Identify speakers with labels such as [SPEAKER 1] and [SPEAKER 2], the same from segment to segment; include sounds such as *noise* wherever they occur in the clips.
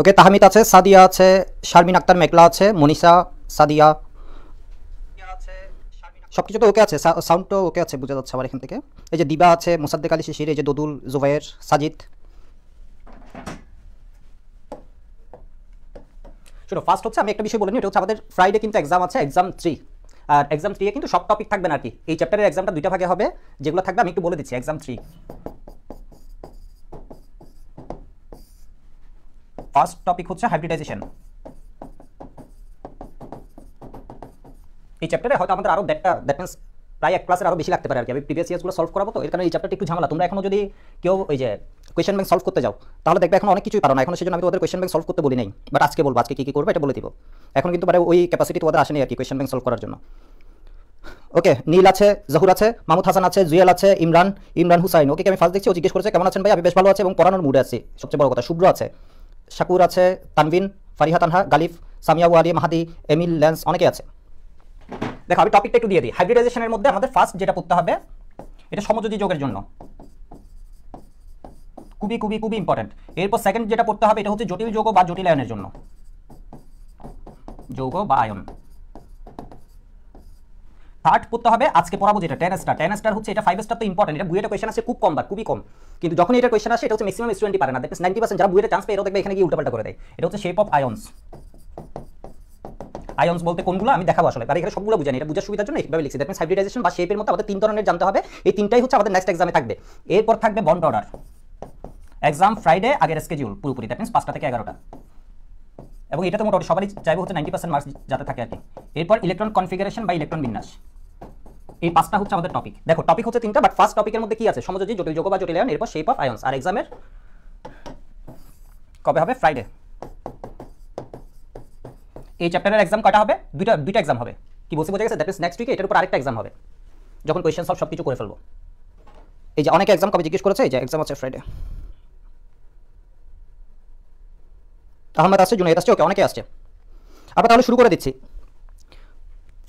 [SPEAKER 1] ওকে তাহমিদ আছে সাদিয়া আছে শারমিন আক্তার মেকলা আছে মনীষা সাদিয়া সব কিছু তো ওকে আছে সাউন্ড তো ওকে আছে বোঝা যাচ্ছে আবার এখান থেকে এই যে দিবা আছে মোসাদ্দেক আলী শিশির এই যে দদুল জুবাইয়ের সাজিদ শুনো ফার্স্ট হচ্ছে আমি একটা বিষয় বলে নিই এটা হচ্ছে আমাদের ফ্রাইডে কিন্তু এক্সাম আছে এক্সাম থ্রি আর এক্সাম থ্রিয়ে কিন্তু সব টপিক থাকবে না আর কি এই চ্যাপ্টারের এক্সামটা দুইটা ভাগে হবে যেগুলো থাকবে আমি একটু বলে দিচ্ছি এক্সাম থ্রি ফার্স্ট টপিক হচ্ছে হাইব্রিডাইজেশন এই চ্যাপ্টারে হয়তো আমাদের আরও দেখটা দ্যাট মিনস প্রায় এক ক্লাসের আরও বেশি লাগতে পারে আর কি আমি প্রিভিয়াস ইয়ার্সগুলো সলভ করাবো তো এর কারণে এই চ্যাপ্টারটি একটু ঝামেলা তোমরা এখনও যদি কেউ ওই যে কোয়েশন ব্যাংক সলভ করতে যাও তাহলে দেখবে এখন অনেক কিছুই পারো না এখন সেজন্য আমি তোমাদের কোয়েশন ব্যাংক সলভ করতে বলি নাই বাট আজকে বলবো আজকে কী কী করবো এটা বলে দিব এখন কিন্তু মানে ওই ক্যাপাসিটি তোমাদের আসেনি আর কি কোয়েশন ব্যাংক সলভ করার জন্য ওকে নীল আছে জহুর আছে মামুদ হাসান আছে জুয়েল আছে ইমরান ইমরান হুসাইন ওকে আমি ফার্স্ট দেখছি ও জিজ্ঞেস করেছে কেমন আছেন ভাই আমি বেশ ভালো আছে এবং পড়ানোর মুডে আছি সবচেয়ে বড় কথা শুভ্র আছে শাকুর আছে তানভিন ফারিহা তানহা গালিফ সামিয়া ওয়ালি মাহাদি এমিল ল্যান্স অনেকে আছে দেখো আমি টপিকটা একটু দিয়ে দিই হাইব্রিডাইজেশনের মধ্যে আমাদের ফার্স্ট যেটা পড়তে হবে এটা সমযোজী যোগের জন্য খুবই খুবই খুবই ইম্পর্টেন্ট এরপর সেকেন্ড যেটা পড়তে হবে এটা হচ্ছে জটিল যোগ বা জটিল আয়নের জন্য যোগ বা আয়ন থার্ড পড়তে হবে আজকে পড়াবো যেটা টেন স্টার টেন স্টার হচ্ছে এটা ফাইভ স্টার তো ইম্পর্টেন্ট এটা বুয়েটা কোয়েশন আসে খুব কম বা খুবই কম কিন্তু যখন এটা কোয়েশন আসে এটা হচ্ছে ম্যাক্সিমাম স্টুডেন্টই পারে না দেখ নাইনটি পার্সেন্ট যারা বুয়েটা চান্স পেয়ে এরও দেখবে এখানে গিয়ে উল্টাপাল্টা করে দেয় এটা হচ্ছে শেপ অফ আয়ন্স আয়ন্স বলতে কোনগুলো আমি দেখাবো আসলে তার এখানে সবগুলো বুঝানি এটা বুঝার সুবিধার জন্য এইভাবে লিখছি দ্যাট মিনস হাইব্রিডাইজেশন বা শেপের মতো আমাদের তিন ধরনের জানতে হবে এই তিনটাই হচ্ছে আমাদের নেক্সট এক্সামে থাকবে এরপর থাকবে বন্ড অর্ডার এক্সাম ফ্রাইডে আগের স্কেজিউল পুরোপুরি দ্যাট মিনস পাঁচটা থেকে এগারোটা এবং এটা তো মোটামুটি সবারই চাইবো হচ্ছে নাইনটি পার্সেন্ট মার্কস যাতে থাকে আর কি এরপর ইলেকট্রন কনফিগারেশন বা ইলেকট্রন বিন্যাস এই পাঁচটা হচ্ছে আমাদের টপিক দেখো টপিক হচ্ছে তিনটা বাট ফার্স্ট টপিকের মধ্যে কি আছে সমযোজী জটিল যোগ বা জটিল আয়ন এরপর শেপ অফ আয়ন্স আর এক্সামের কবে হবে ফ্রাইডে এই চ্যাপ্টারের এক্সাম কটা হবে দুইটা দুইটা এক্সাম হবে কি বসে বোঝা গেছে দ্যাট ইজ নেক্সট উইকে এটার উপর আরেকটা এক্সাম হবে যখন কোয়েশ্চেন সব সব কিছু করে ফেলবো এই যে অনেকে এক্সাম কবে জিজ্ঞেস করেছে এই যে এক্সাম আছে ফ্রাইডে আহমেদ আসছে জুনাইদ আসছে ওকে অনেকে আসছে আবার তাহলে শুরু করে দিচ্ছি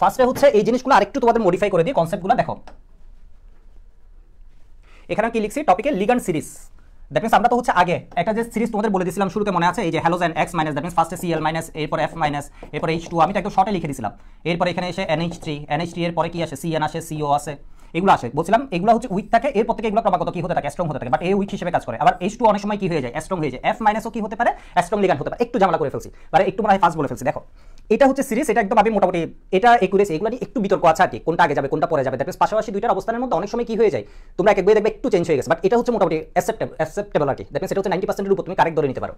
[SPEAKER 1] ফার্স্টে হচ্ছে এই জিনিসগুলো আরেকটু তোমাদের মডিফাই করে দিই কনসেপ্টগুলো দেখো এখানে কি লিখছি টপিকে লিগান সিরিজ দ্যাট মিনস আমরা তো হচ্ছে আগে একটা যে সিরিজ তোমাদের বলে দিয়েছিলাম শুরুতে মনে আছে এই যে halogen X minus that means ফার্স্টে সিএল মাইনাস এরপর এফ মাইনাস এরপর এইচ টু আমি তো একদম শর্টে লিখে দিয়েছিলাম এরপর এখানে এসে এনএইচ থ্রি এনএইচ থ্রি এর পরে কি আসে সিএন আসে সিও আসে এগুলো আসে বলছিলাম এগুলো হচ্ছে উইক থাকে এরপর থেকে এগুলো ক্রমাগত কি হতে থাকে স্ট্রং হতে থাকে বাট এই উইক হিসেবে কাজ করে আবার এইচ টু অনেক সময় কি হয়ে যায় স্ট্রং হয়ে যায় এফ মাইনাসও কি হতে পারে স্ট্রং লিগান হতে পারে একটু ঝামেলা করে ফেলছি বা মানে একটু মনে হয় ফাস্ট বলে ফেলছি দেখো এটা হচ্ছে সিরিজ এটা একদম আমি মোটামুটি এটা একুরেসি এগুলো নিয়ে একটু বিতর্ক আছে আর কি কোনটা আগে যাবে কোনটা পরে যাবে দেখবে পাশাপাশি দুইটার অবস্থানের মধ্যে অনেক সময় কি হয়ে যায় তোমরা এক একবার দেখবে একটু চেঞ্জ হয়ে গেছে বাট এটা হচ্ছে মোটামুটি অ্যাসেপ্টেবল আর কি দেখবেন সেটা হচ্ছে নাইনটি উপর তুমি কারেক্ট ধরে নিতে পারো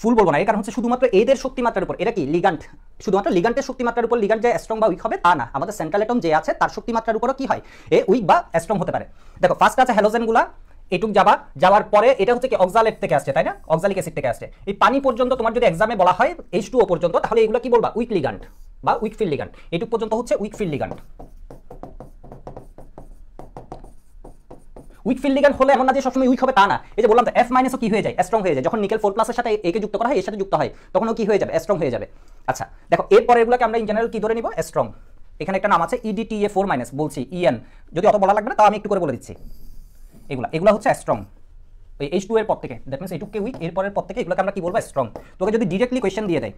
[SPEAKER 1] ফুল বলবো না এর কারণ হচ্ছে শুধুমাত্র এদের শক্তিমাত্রার উপর এটা কি লিগান্ট শুধুমাত্র লিগান্টের শক্তিমাত্রার উপর লিগান্ট যে স্ট্রং বা উইক হবে তা না আমাদের সেন্ট্রাল অ্যাটম যে আছে তার শক্তিমাত্রার উপরও কি হয় এ উইক বা স্ট্রং হতে পারে দেখো ফার্স্ট আছে হ্যালোজেনগুলা এটুক যাবা যাওয়ার পরে এটা হচ্ছে কি অক্সালেট থেকে আসছে তাই না অক্সালিক অ্যাসিড থেকে আসছে এই পানি পর্যন্ত তোমার যদি এক্সামে বলা হয় এইচ টু ও পর্যন্ত তাহলে এগুলো কি বলবা উইক লিগান্ট বা উইক ফিল লিগান্ট এটুক পর্যন্ত হচ্ছে weak field ligand weak field ligand হলে এমন না যে সবসময় উইক হবে তা না এই যে বললাম তো এফ মাইনাসও কি হয়ে যায় স্ট্রং হয়ে যায় যখন নিকেল ফোর প্লাসের সাথে একে যুক্ত করা হয় এর সাথে যুক্ত হয় তখনও কি হয়ে যাবে স্ট্রং হয়ে যাবে আচ্ছা দেখো এরপরে এগুলোকে আমরা ইন জেনারেল কি ধরে নিব স্ট্রং এখানে একটা নাম আছে ইডিটিএ ফোর মাইনাস বলছি ইএন e যদি অত বলা লাগবে না তাও আমি একটু করে বলে দিচ্ছি এগুলো এগুলো হচ্ছে স্ট্রং ওই এইচ টু এর পর থেকে দ্যাট মিনস টুকে উইক এরপরের পর থেকে এগুলোকে আমরা কি বলবো স্ট্রং তোকে যদি ডিরেক্টলি কোয়েশ্চেন দিয়ে দেয়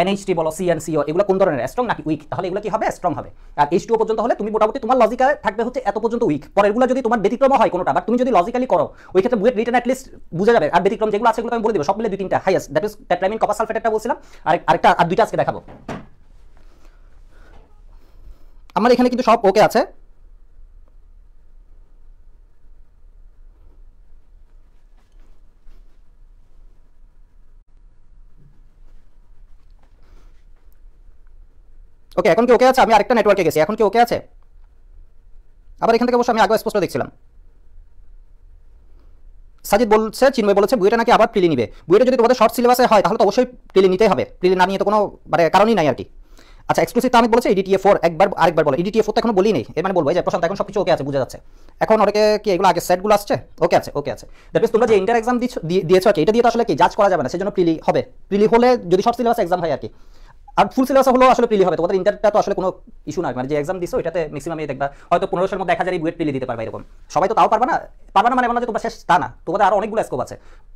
[SPEAKER 1] এনএইচটি বলো সিএনসিও এগুলো কোন ধরনের স্ট্রং নাকি উইক তাহলে এগুলো কি হবে স্ট্রং হবে আর এইচ টু পর্যন্ত হলে তুমি মোটামুটি তোমার লজিকা থাকবে হচ্ছে এত পর্যন্ত উইক পরে এগুলো যদি তোমার ব্যতিক্রম হয় কোনোটা বা তুমি যদি লজিক্যালি করো ওই ক্ষেত্রে বুয়েট রিটার্ন অ্যাটলিস্ট বুঝে যাবে আর ব্যতিক্রম যেগুলো আছে সেগুলো আমি বলে দেবো সব মিলে দুই তিনটা highest that is tetramine copper সালফেটটা বলছিলাম আর আরেকটা আর দুইটা আজকে দেখাবো আমার এখানে কিন্তু সব ওকে আছে ওকে এখন কি ওকে আছে আমি আরেকটা নেটওয়ার্কে গেছি এখন কি ওকে আছে আবার এখান থেকে অবশ্য আমি আগে স্পষ্ট দেখছিলাম সাজিদ বলছে চিনময় বলেছে বুয়েটা নাকি আবার প্রিলি নিবে বুয়েটা যদি তোমাদের শর্ট সিলেবাসে হয় তাহলে তো অবশ্যই প্রিলি নিতে হবে প্রিলি না নিয়ে তো কোনো মানে কারণই নাই আর কি আচ্ছা এক্সক্লুসিভ তো আমি বলছি ইডিটিএ ফোর একবার আরেকবার বলো ইডিটিএ ফোর তো এখন বলি নেই এর মানে বলবো যে প্রশান্ত এখন সবকিছু ওকে আছে বুঝা যাচ্ছে এখন অনেকে কি এগুলো আগে সেটগুলো আসছে ওকে আছে ওকে আছে দ্যাট তোমরা যে ইন্টার এক্সাম দিয়েছো এটা দিয়ে তো আসলে কি জাজ করা যাবে না সেজন্য প্রিলি হবে প্রিলি হলে যদি শর্ট সিলেবাস এক্সাম হয় আর কি আর ফুল সিলেবাস হলো আসলে প্রিলি হবে তোমাদের ইন্টারটা তো আসলে কোনো ইস্যু না মানে যে এক্সাম দিছো এটাতে ম্যাক্সিমাম দেখবা হয়তো পনেরোশোর মধ্যে এক হাজারই বুয়েট প্রিলি দিতে পারবে এরকম সবাই তো তাও পারবে না পারবে না মানে মানে তোমরা শেষ তা না তোমাদের আরো অনেকগুলো স্কোপ আছে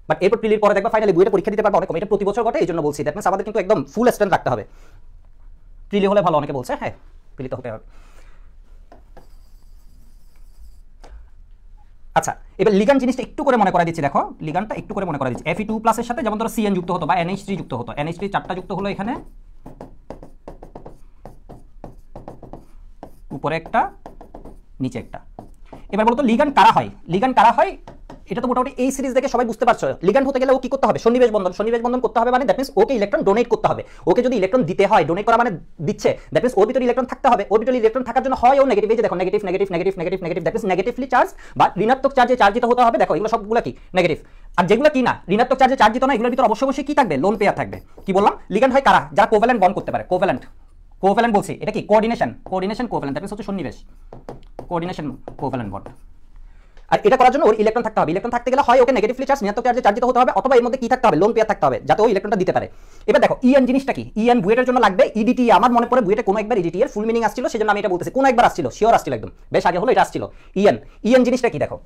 [SPEAKER 1] বাট এরপর প্রিলির পরে দেখবা ফাইনালি বুয়েটে পরীক্ষা দিতে পারবে অনেক এটা প্রতি বছর ঘটে এই জন্য বলছি দ্যাট মিনস আমাদের কিন্তু একদম ফুল স্ট্যান্ড রাখতে হবে প্রিলি হলে ভালো অনেকে বলছে হ্যাঁ প্রিলি তো হতে হবে আচ্ছা এবার লিগান জিনিসটা একটু করে মনে করা দিচ্ছি দেখো লিগানটা একটু করে মনে করা দিচ্ছি এফ ই টু প্লাসের সাথে যেমন ধরো সিএন যুক্ত হতো বা এনএইচ থ্রি যুক্ত হতো এনএইচ থ্রি চারটা যুক্ত হলো এখানে উপরে একটা নিচে একটা এবার বলতো লিগান কারা হয় লিগান কারা হয় এটা তো মোটামুটি এই সিরিজ দেখে সবাই বুঝতে পারছো লিগান হতে গেলে ও কি করতে হবে সন্নিবেশ বন্ধন সন্নিবেশ বন্ধন করতে হবে মানে that means okay electron donate করতে হবে ওকে যদি ইলেকট্রন দিতে হয় ডোনেট করা মানে দিচ্ছে দ্যাট মিনস ওর ভিতরে ইলেকট্রন থাকতে হবে ওর ভিতরে ইলেকট্রন থাকার জন্য হয় ও নেগেটিভ এই যে দেখো negative negative negative negative negative that means negatively charge বা ঋণাত্মক চার্জে চার্জিত হতে হবে দেখো এগুলো সবগুলো কি নেগেটিভ আর যেগুলো কি না ঋণাত্মক চার্জে চার্জিত না এগুলোর ভিতরে অবশ্যই অবশ্যই কি থাকবে লোন পেয়ার থাকবে কি বললাম লিগান হয় কারা যারা কোভ্যালেন্ট বন্ড করতে পারে কোভ্যালেন্ট কোভ্যালেন্ট বলছি এটা কি coordination coordination covalent that means হচ্ছে সন্নিবেশ কোঅর্ডিনেশন কোভ্যালেন্ট বন্ড আর এটা করার জন্য ওর ইলেকট্রন থাকতে হবে ইলেকট্রন থাকতে গেলে হয় ওকে নেগেটিভ চার্জ ঋণাত্মক চার্জে চার্জিত হতে হবে অথবা এর মধ্যে কি থাকতে হবে লোন পেয়ার থাকতে হবে যাতে ওই ইলেকট্রনটা দিতে পারে এবার দেখো ইএন জিনিসটা কি ইএন বুয়েটের জন্য লাগবে ইডিটি e e। আমার মনে পড়ে বুয়েটে কোনো একবার ইডিটি e এর ফুল মিনিং আসছিল সেজন্য আমি এটা বলতেছি কোনো একবার আসছিল শিওর আসছিল একদম বেশ আগে হলো এটা আসছিল ইএন ইএন জিনিসটা কি দেখো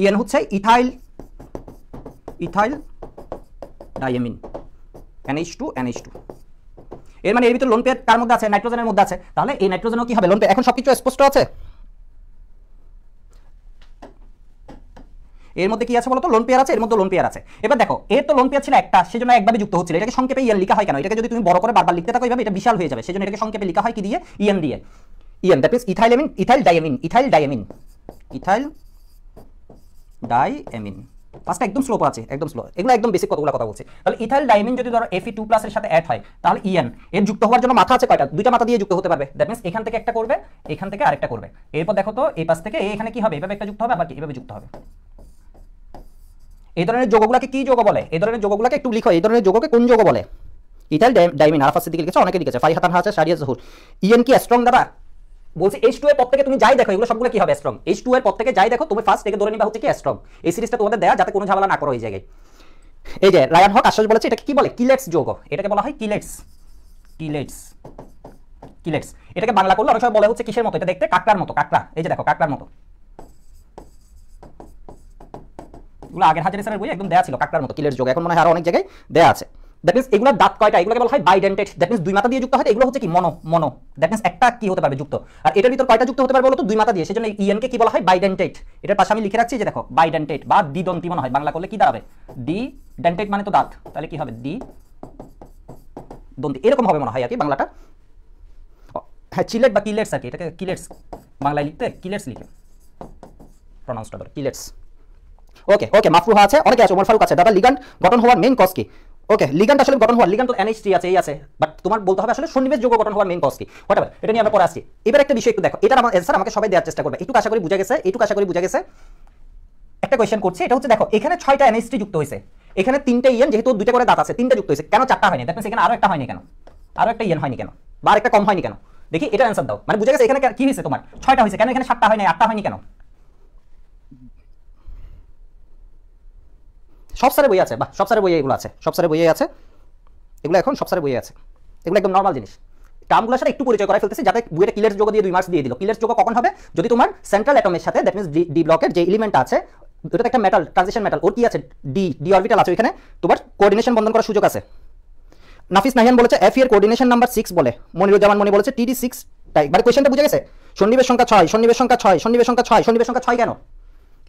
[SPEAKER 1] ইএন হচ্ছে ethyl ethyl diamine NH2 two two এর মানে এর ভিতর লোন পেয়ার কার মধ্যে আছে নাইট্রোজেনের মধ্যে আছে তাহলে এই নাইট্রোজেনও কি হবে লোন পেয়ার এখন সব কিছু স্পষ্ট আছে এর মধ্যে কি আছে বলতো লোন পেয়ার আছে এর মধ্যে লোন পেয়ার আছে এবার দেখো এর তো লোন পেয়ার ছিল একটা সেজন্য একভাবে যুক্ত হচ্ছিল এটাকে সংক্ষেপে ইয়ান e লিখা হয় কেন এটাকে যদি তুমি বড় করে বারবার লিখতে থাকো এইভাবে এটা বিশাল হয়ে যাবে সেজন্য এটাকে সংক্ষেপে লিখা হয় কি দিয়ে ইয়ান e দিয়ে en that means ethyl ethyl diamine ethyl diamine ethyl diamine পাঁচটা একদম স্লোপ আছে একদম স্লো এগুলো একদম বেসিক কতগুলো কথা বলছে তাহলে ইথাইল ডাইমিন যদি ধরো এফি টু প্লাসের সাথে অ্যাড হয় তাহলে ইএন এর যুক্ত হওয়ার জন্য মাথা আছে কয়টা দুইটা মাথা দিয়ে যুক্ত হতে পারবে দ্যাট মিনস এখান থেকে একটা করবে এখান থেকে আরেকটা করবে এরপর দেখো তো এই পাশ থেকে এখানে কি হবে এভাবে একটা যুক্ত হবে আবার কি এভাবে যুক্ত হবে এই ধরনের যোগগুলোকে কি যোগ বলে এই ধরনের যোগগুলোকে একটু লিখো এই ধরনের যোগকে কোন যোগ বলে ইথাইল ডাইমিন আরাফার দিকে লিখেছে অনেকে লিখেছে ফাইহাতান হাসে সারিয়া জহুর ইএন কি স্ট্রং দাদা বলছি এইচ টু এর পর থেকে তুমি যাই দেখো এগুলো সবগুলো কি হবে স্ট্রং এইচ টু এর পর থেকে যাই দেখো তুমি ফার্স্ট থেকে ধরে নিবা হচ্ছে কি স্ট্রং এই সিরিজটা তোমাদের দেয়া যাতে কোনো ঝামেলা না করো এই জায়গায় এই যে রায়ান হক আশ্বাস বলেছে এটাকে কি বলে কিলেটস যোগ এটাকে বলা হয় কিলেটস কিলেটস কিলেটস এটাকে বাংলা করলে অনেক সময় বলা হচ্ছে কিসের মতো এটা দেখতে কাকড়ার মতো কাকড়া এই যে দেখো কাকড়ার মতো এগুলো আগের হাজারি স্যারের বই একদম দেয়া ছিল কাকড়ার মতো কিলেটস যোগ এখন মনে হয় আরো অনেক জায়গায় দেয়া আছে দ্যাট মিনস এগুলো দাঁত কয়টা এগুলোকে বলা হয় বাইডেন্টেড দ্যাট মিনস দুই মাথা দিয়ে যুক্ত হয় এগুলো হচ্ছে কি মনো মনো দ্যাট মিনস একটা কি হতে পারবে যুক্ত আর এটার ভিতর কয়টা যুক্ত হতে পারবে বলো তো দুই মাথা দিয়ে সেজন্য ইএনকে e কি বলা হয় বাইডেন্টেড এটার পাশে আমি লিখে রাখছি যে দেখো বাইডেন্টেড বা দ্বিদন্তি মনে হয় বাংলা করলে কি দাঁড়াবে ডি ডেন্টেড মানে তো দাঁত তাহলে কি হবে ডি দন্তি এরকম হবে মনে হয় আর কি বাংলাটা হ্যাঁ চিলেট বা কিলেটস আর কি এটাকে কিলেটস বাংলায় লিখতে কিলেটস লিখে প্রনাউন্সটা করে কিলেটস ওকে ওকে মাফরুহা আছে অনেকে আছে ওমর ফারুক আছে দাদা লিগান্ড গঠন হওয়ার মেইন কজ কি ওকে লিগান্ড আসলে গঠন হওয়ার লিগান্ড তো এনএইচটি আছে এই আছে বাট তোমার বলতে হবে আসলে সন্নিবেশ যোগ্য গঠন হওয়ার মেইন কজ কি হোয়াট এটা নিয়ে আমরা পরে আসছি এবার একটা বিষয় একটু দেখো এটা আমার অ্যান্সার আমাকে সবাই দেওয়ার চেষ্টা করবে একটু আশা করি বুঝা গেছে একটু আশা করি বুঝা গেছে একটা কোয়েশ্চেন করছি এটা হচ্ছে দেখো এখানে ছয়টা এনএইচটি যুক্ত হয়েছে এখানে তিনটা ইয়েন যেহেতু দুইটা করে দাঁত আছে তিনটা যুক্ত হয়েছে কেন চারটা হয়নি দ্যাট মিনস এখানে আরো একটা হয়নি কেন আরো একটা ইয়েন হয়নি কেন বা একটা কম হয়নি কেন দেখি এটা অ্যান্সার দাও মানে বুঝা গেছে এখানে কি হয়েছে তোমার ছয়টা হয়েছে কেন এখানে সাতটা হয়নি আটটা হয়নি কেন সব সারে বই আছে বা সব সারে বইয়ে এগুলো আছে সব সারে বইয়ে আছে এগুলো এখন সব সারে বইয়ে আছে এগুলো একদম নর্মাল জিনিস টার্মগুলোর সাথে একটু পরিচয় করে ফেলতেছে যাতে বইয়ের কিলের যোগ দিয়ে দুই মার্কস দিয়ে দিল কিলের যোগ কখন হবে যদি তোমার সেন্ট্রাল অ্যাটমের সাথে দ্যাট মিনস ডি ব্লকের যে এলিমেন্ট আছে ওটা একটা মেটাল ট্রানজিশন মেটাল ওর কি আছে ডি ডি অরবিটাল আছে ওইখানে তোমার কোঅর্ডিনেশন বন্ধন করার সুযোগ আছে নাফিস নাহিয়ান বলেছে এফ এর কোঅর্ডিনেশন নাম্বার সিক্স বলে মনিরুজ্জামান মনি বলেছে টিডি সিক্স টাই মানে কোয়েশনটা বুঝে গেছে সন্নিবেশ সংখ্যা ছয় সন্নিবেশ সংখ্যা ছয় সন্নিবেশ সংখ্যা ছয় সন্নিবেশ সংখ্যা ছয় কেন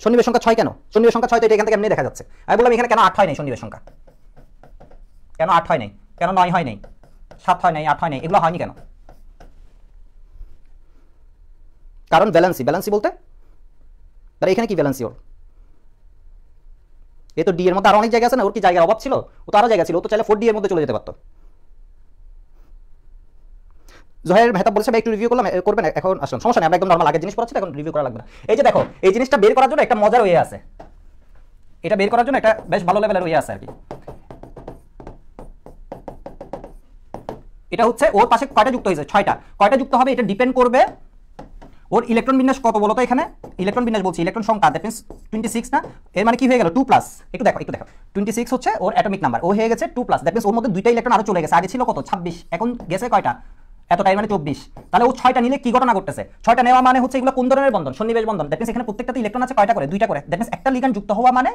[SPEAKER 1] সন্নিবেশ সংখ্যা ছয় কেন সন্নিবেশ সংখ্যা ছয় তো এটা এখান থেকে এমনি দেখা যাচ্ছে আমি বললাম এখানে কেন আট হয় নাই সন্নিবেশ সংখ্যা কেন আট হয় নাই কেন নয় হয় নাই সাত হয় নাই আট হয় নাই এগুলো হয়নি কেন কারণ ব্যালেন্সি ব্যালেন্সি বলতে তাহলে এখানে কি ব্যালেন্সি ওর এ তো ডি এর মধ্যে আরো অনেক জায়গা আছে না ওর কি জায়গার অভাব ছিল ও তো আরো জায়গা ছিল ও তো চাইলে ফোর ডি এর মধ্যে চলে যেতে পারতো জহের ভেতা বলেছে ভাই একটু রিভিউ করলাম করবেন এখন আসলাম সমস্যা নেই আমরা একদম নর্মাল আগে জিনিস পড়াচ্ছি এখন রিভিউ করা লাগবে না এই যে দেখো এই জিনিসটা বের করার জন্য একটা মজার ওয়ে আছে এটা বের করার জন্য একটা বেশ ভালো লেভেলের ওয়ে আছে আর কি এটা হচ্ছে ওর পাশে কয়টা যুক্ত হয়েছে ছয়টা কয়টা যুক্ত হবে এটা ডিপেন্ড করবে ওর ইলেকট্রন বিন্যাস কত বলো তো এখানে ইলেকট্রন বিন্যাস বলছি ইলেকট্রন সংখ্যা দ্যাট মিনস টোয়েন্টি সিক্স না এর মানে কি হয়ে গেল টু প্লাস একটু দেখো একটু দেখো টোয়েন্টি সিক্স হচ্ছে ওর অ্যাটমিক নাম্বার ও হয়ে গেছে টু প্লাস দ্যাট মিনস ওর মধ্যে দুইটা ইলেকট্রন আরও চলে গেছে আগে ছিল কত ছাব্বিশ এখন গেছে কয়টা এতটাই মানে চব্বিশ তাহলে ও ছয়টা নিলে কি ঘটনা ঘটতেছে ছয়টা নেওয়া মানে হচ্ছে এগুলো কোন ধরনের বন্ধন সন্নিবেশ বন্ধন দেখেন মিনস প্রত্যেকটা প্রত্যেকটাতে ইলেকট্রন আছে কয়টা করে দুইটা করে দেখেন একটা লিগান যুক্ত হওয়া মানে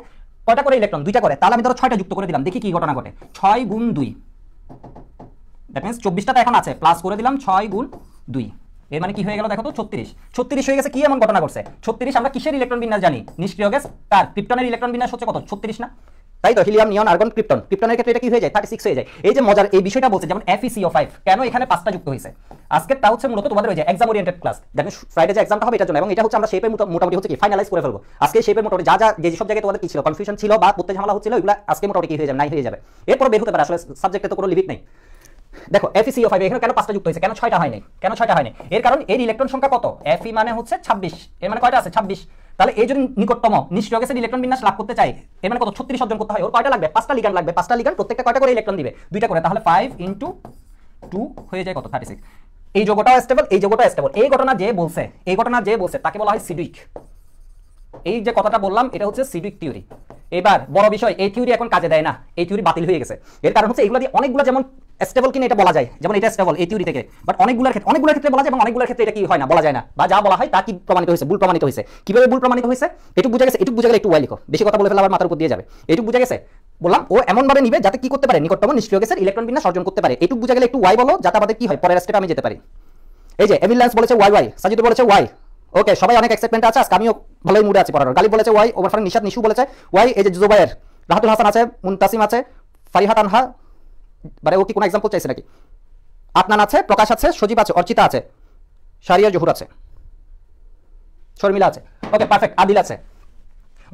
[SPEAKER 1] কয়টা করে ইলেকট্রন দুইটা করে তাহলে আমি ধরো ছয়টা যুক্ত করে দিলাম দেখি কি ঘটনা ঘটে ছয় গুণ দুই দেখেন চব্বিশটা তো এখন আছে প্লাস করে দিলাম ছয় গুণ দুই এর মানে কি হয়ে গেল দেখো তো ছত্রিশ ছত্রিশ হয়ে গেছে কি এমন ঘটনা ঘটছে ছত্রিশ আমরা কিসের ইলেকট্রন বিন্যাস জানি নিষ্ক্রিয় গ্যাস তার ক্রিপ্টনের ইলেকট্রন বিন্যাস হচ্ছে কত ছত্রিশ না তাই তো হিলিয়াম নিয়ন আর্গন ক্রিপ্টন ক্রিপ্টনের ক্ষেত্রে এটা কি হয়ে যায় থার্টি হয়ে যায় এই যে মজার এই বিষয়টা বলছে যেমন এফইসিও ফাইভ e কেন এখানে পাঁচটা যুক্ত হয়েছে আজকে তা হচ্ছে মূলত তোমাদের ওই যে এক্সাম ওরিয়েন্টেড ক্লাস দেখেন ফ্রাইডে যে এক্সামটা হবে এটার জন্য এবং এটা হচ্ছে আমরা শেপে মোটামুটি হচ্ছে কি ফাইনালাইজ করে ফেলবো আজকে শেপের মোটামুটি যা যা যে সব জায়গায় তোমাদের কি ছিল কনফিউশন ছিল বা পড়তে ঝামেলা হচ্ছিল ওইগুলো আজকে মোটামুটি কি হয়ে যাবে নাই হয়ে যাবে এরপর বের হতে পারে আসলে সাবজেক্টে তো কোনো লিমিট নেই দেখো এফিসিও ফাইভ e এখানে কেন পাঁচটা যুক্ত হয়েছে কেন ছয়টা হয়নি কেন ছয়টা হয়নি এর কারণ এর ইলেকট্রন সংখ্যা কত এফি e মানে হচ্ছে ছাব্বিশ এর মানে কয়টা আছে ছাব্বিশ তাহলে এই যদি নিকটতম নিশ্চয় গ্যাসের ইলেকট্রন বিন্যাস লাভ করতে চাই এর মানে কত ছত্রিশ অর্জন করতে হয় ওর কয়টা লাগবে পাঁচটা লিগান লাগবে পাঁচটা লিগান প্রত্যেকটা কয়টা করে ইলেকট্রন দিবে দুইটা করে তাহলে ফাইভ ইন্টু টু হয়ে যায় কত থার্টি সিক্স এই যোগটাও স্টেবল এই যোগটাও স্টেবল এই ঘটনা যে বলছে এই ঘটনা যে বলছে তাকে বলা হয় সিডুইক এই যে কথাটা বললাম এটা হচ্ছে সিডুইক থিওরি এবার বড় বিষয় এই থিওরি এখন কাজে দেয় না এই থিওরি বাতিল হয়ে গেছে এর কারণ হচ্ছে এগুলো দিয়ে অনেকগুলো যেমন স্টেবল কিনা এটা বলা যায় যেমন এটা স্টেবল এই থিওরি থেকে বাট অনেকগুলোর ক্ষেত্রে অনেকগুলোর ক্ষেত্রে বলা যায় এবং অনেকগুলোর ক্ষেত্রে এটা কি হয় না বলা যায় না বা যা বলা হয় তা কি প্রমাণিত হয়েছে ভুল প্রমাণিত হয়েছে কিভাবে ভুল প্রমাণিত হয়েছে এটু বুঝা গেছে এটু বুঝা গেলে একটু ওয়াই লিখো বেশি কথা বলে ফেলে আবার মাথার উপর দিয়ে যাবে এটু বুঝা গেছে বললাম ও এমনভাবে নিবে যাতে কি করতে পারে নিকটতম নিষ্ক্রিয় গ্যাসের ইলেকট্রন বিন্যাস অর্জন করতে পারে এটু বুঝা গেলে একটু ওয়াই বলো যাতে আমাদের কি হয় পরের স্টেপে আমি যেতে পারি এই যে এমিলান্স বলেছে ওয়াই ওয়াই সাজিদ বলেছে ওয়াই ওকে সবাই অনেক এক্সাইটমেন্ট আছে আজকে আমিও ভালোই মুডে আছি পড়ানোর গালি বলেছে ওয়াই ওভারফার নিশাদ নিশু বলেছে ওয়াই এই যে জুজুবাইয়ের রাহুল হাসান আছে মুনতাসিম আছে ফারিহাত আনহা মানে ও কি কোনো এক্সাম্পল চাইছে নাকি আপনার আছে প্রকাশ আছে সজীব আছে অর্চিতা আছে সারিয়া জহুর আছে শর্মিলা আছে ওকে পারফেক্ট আদিল আছে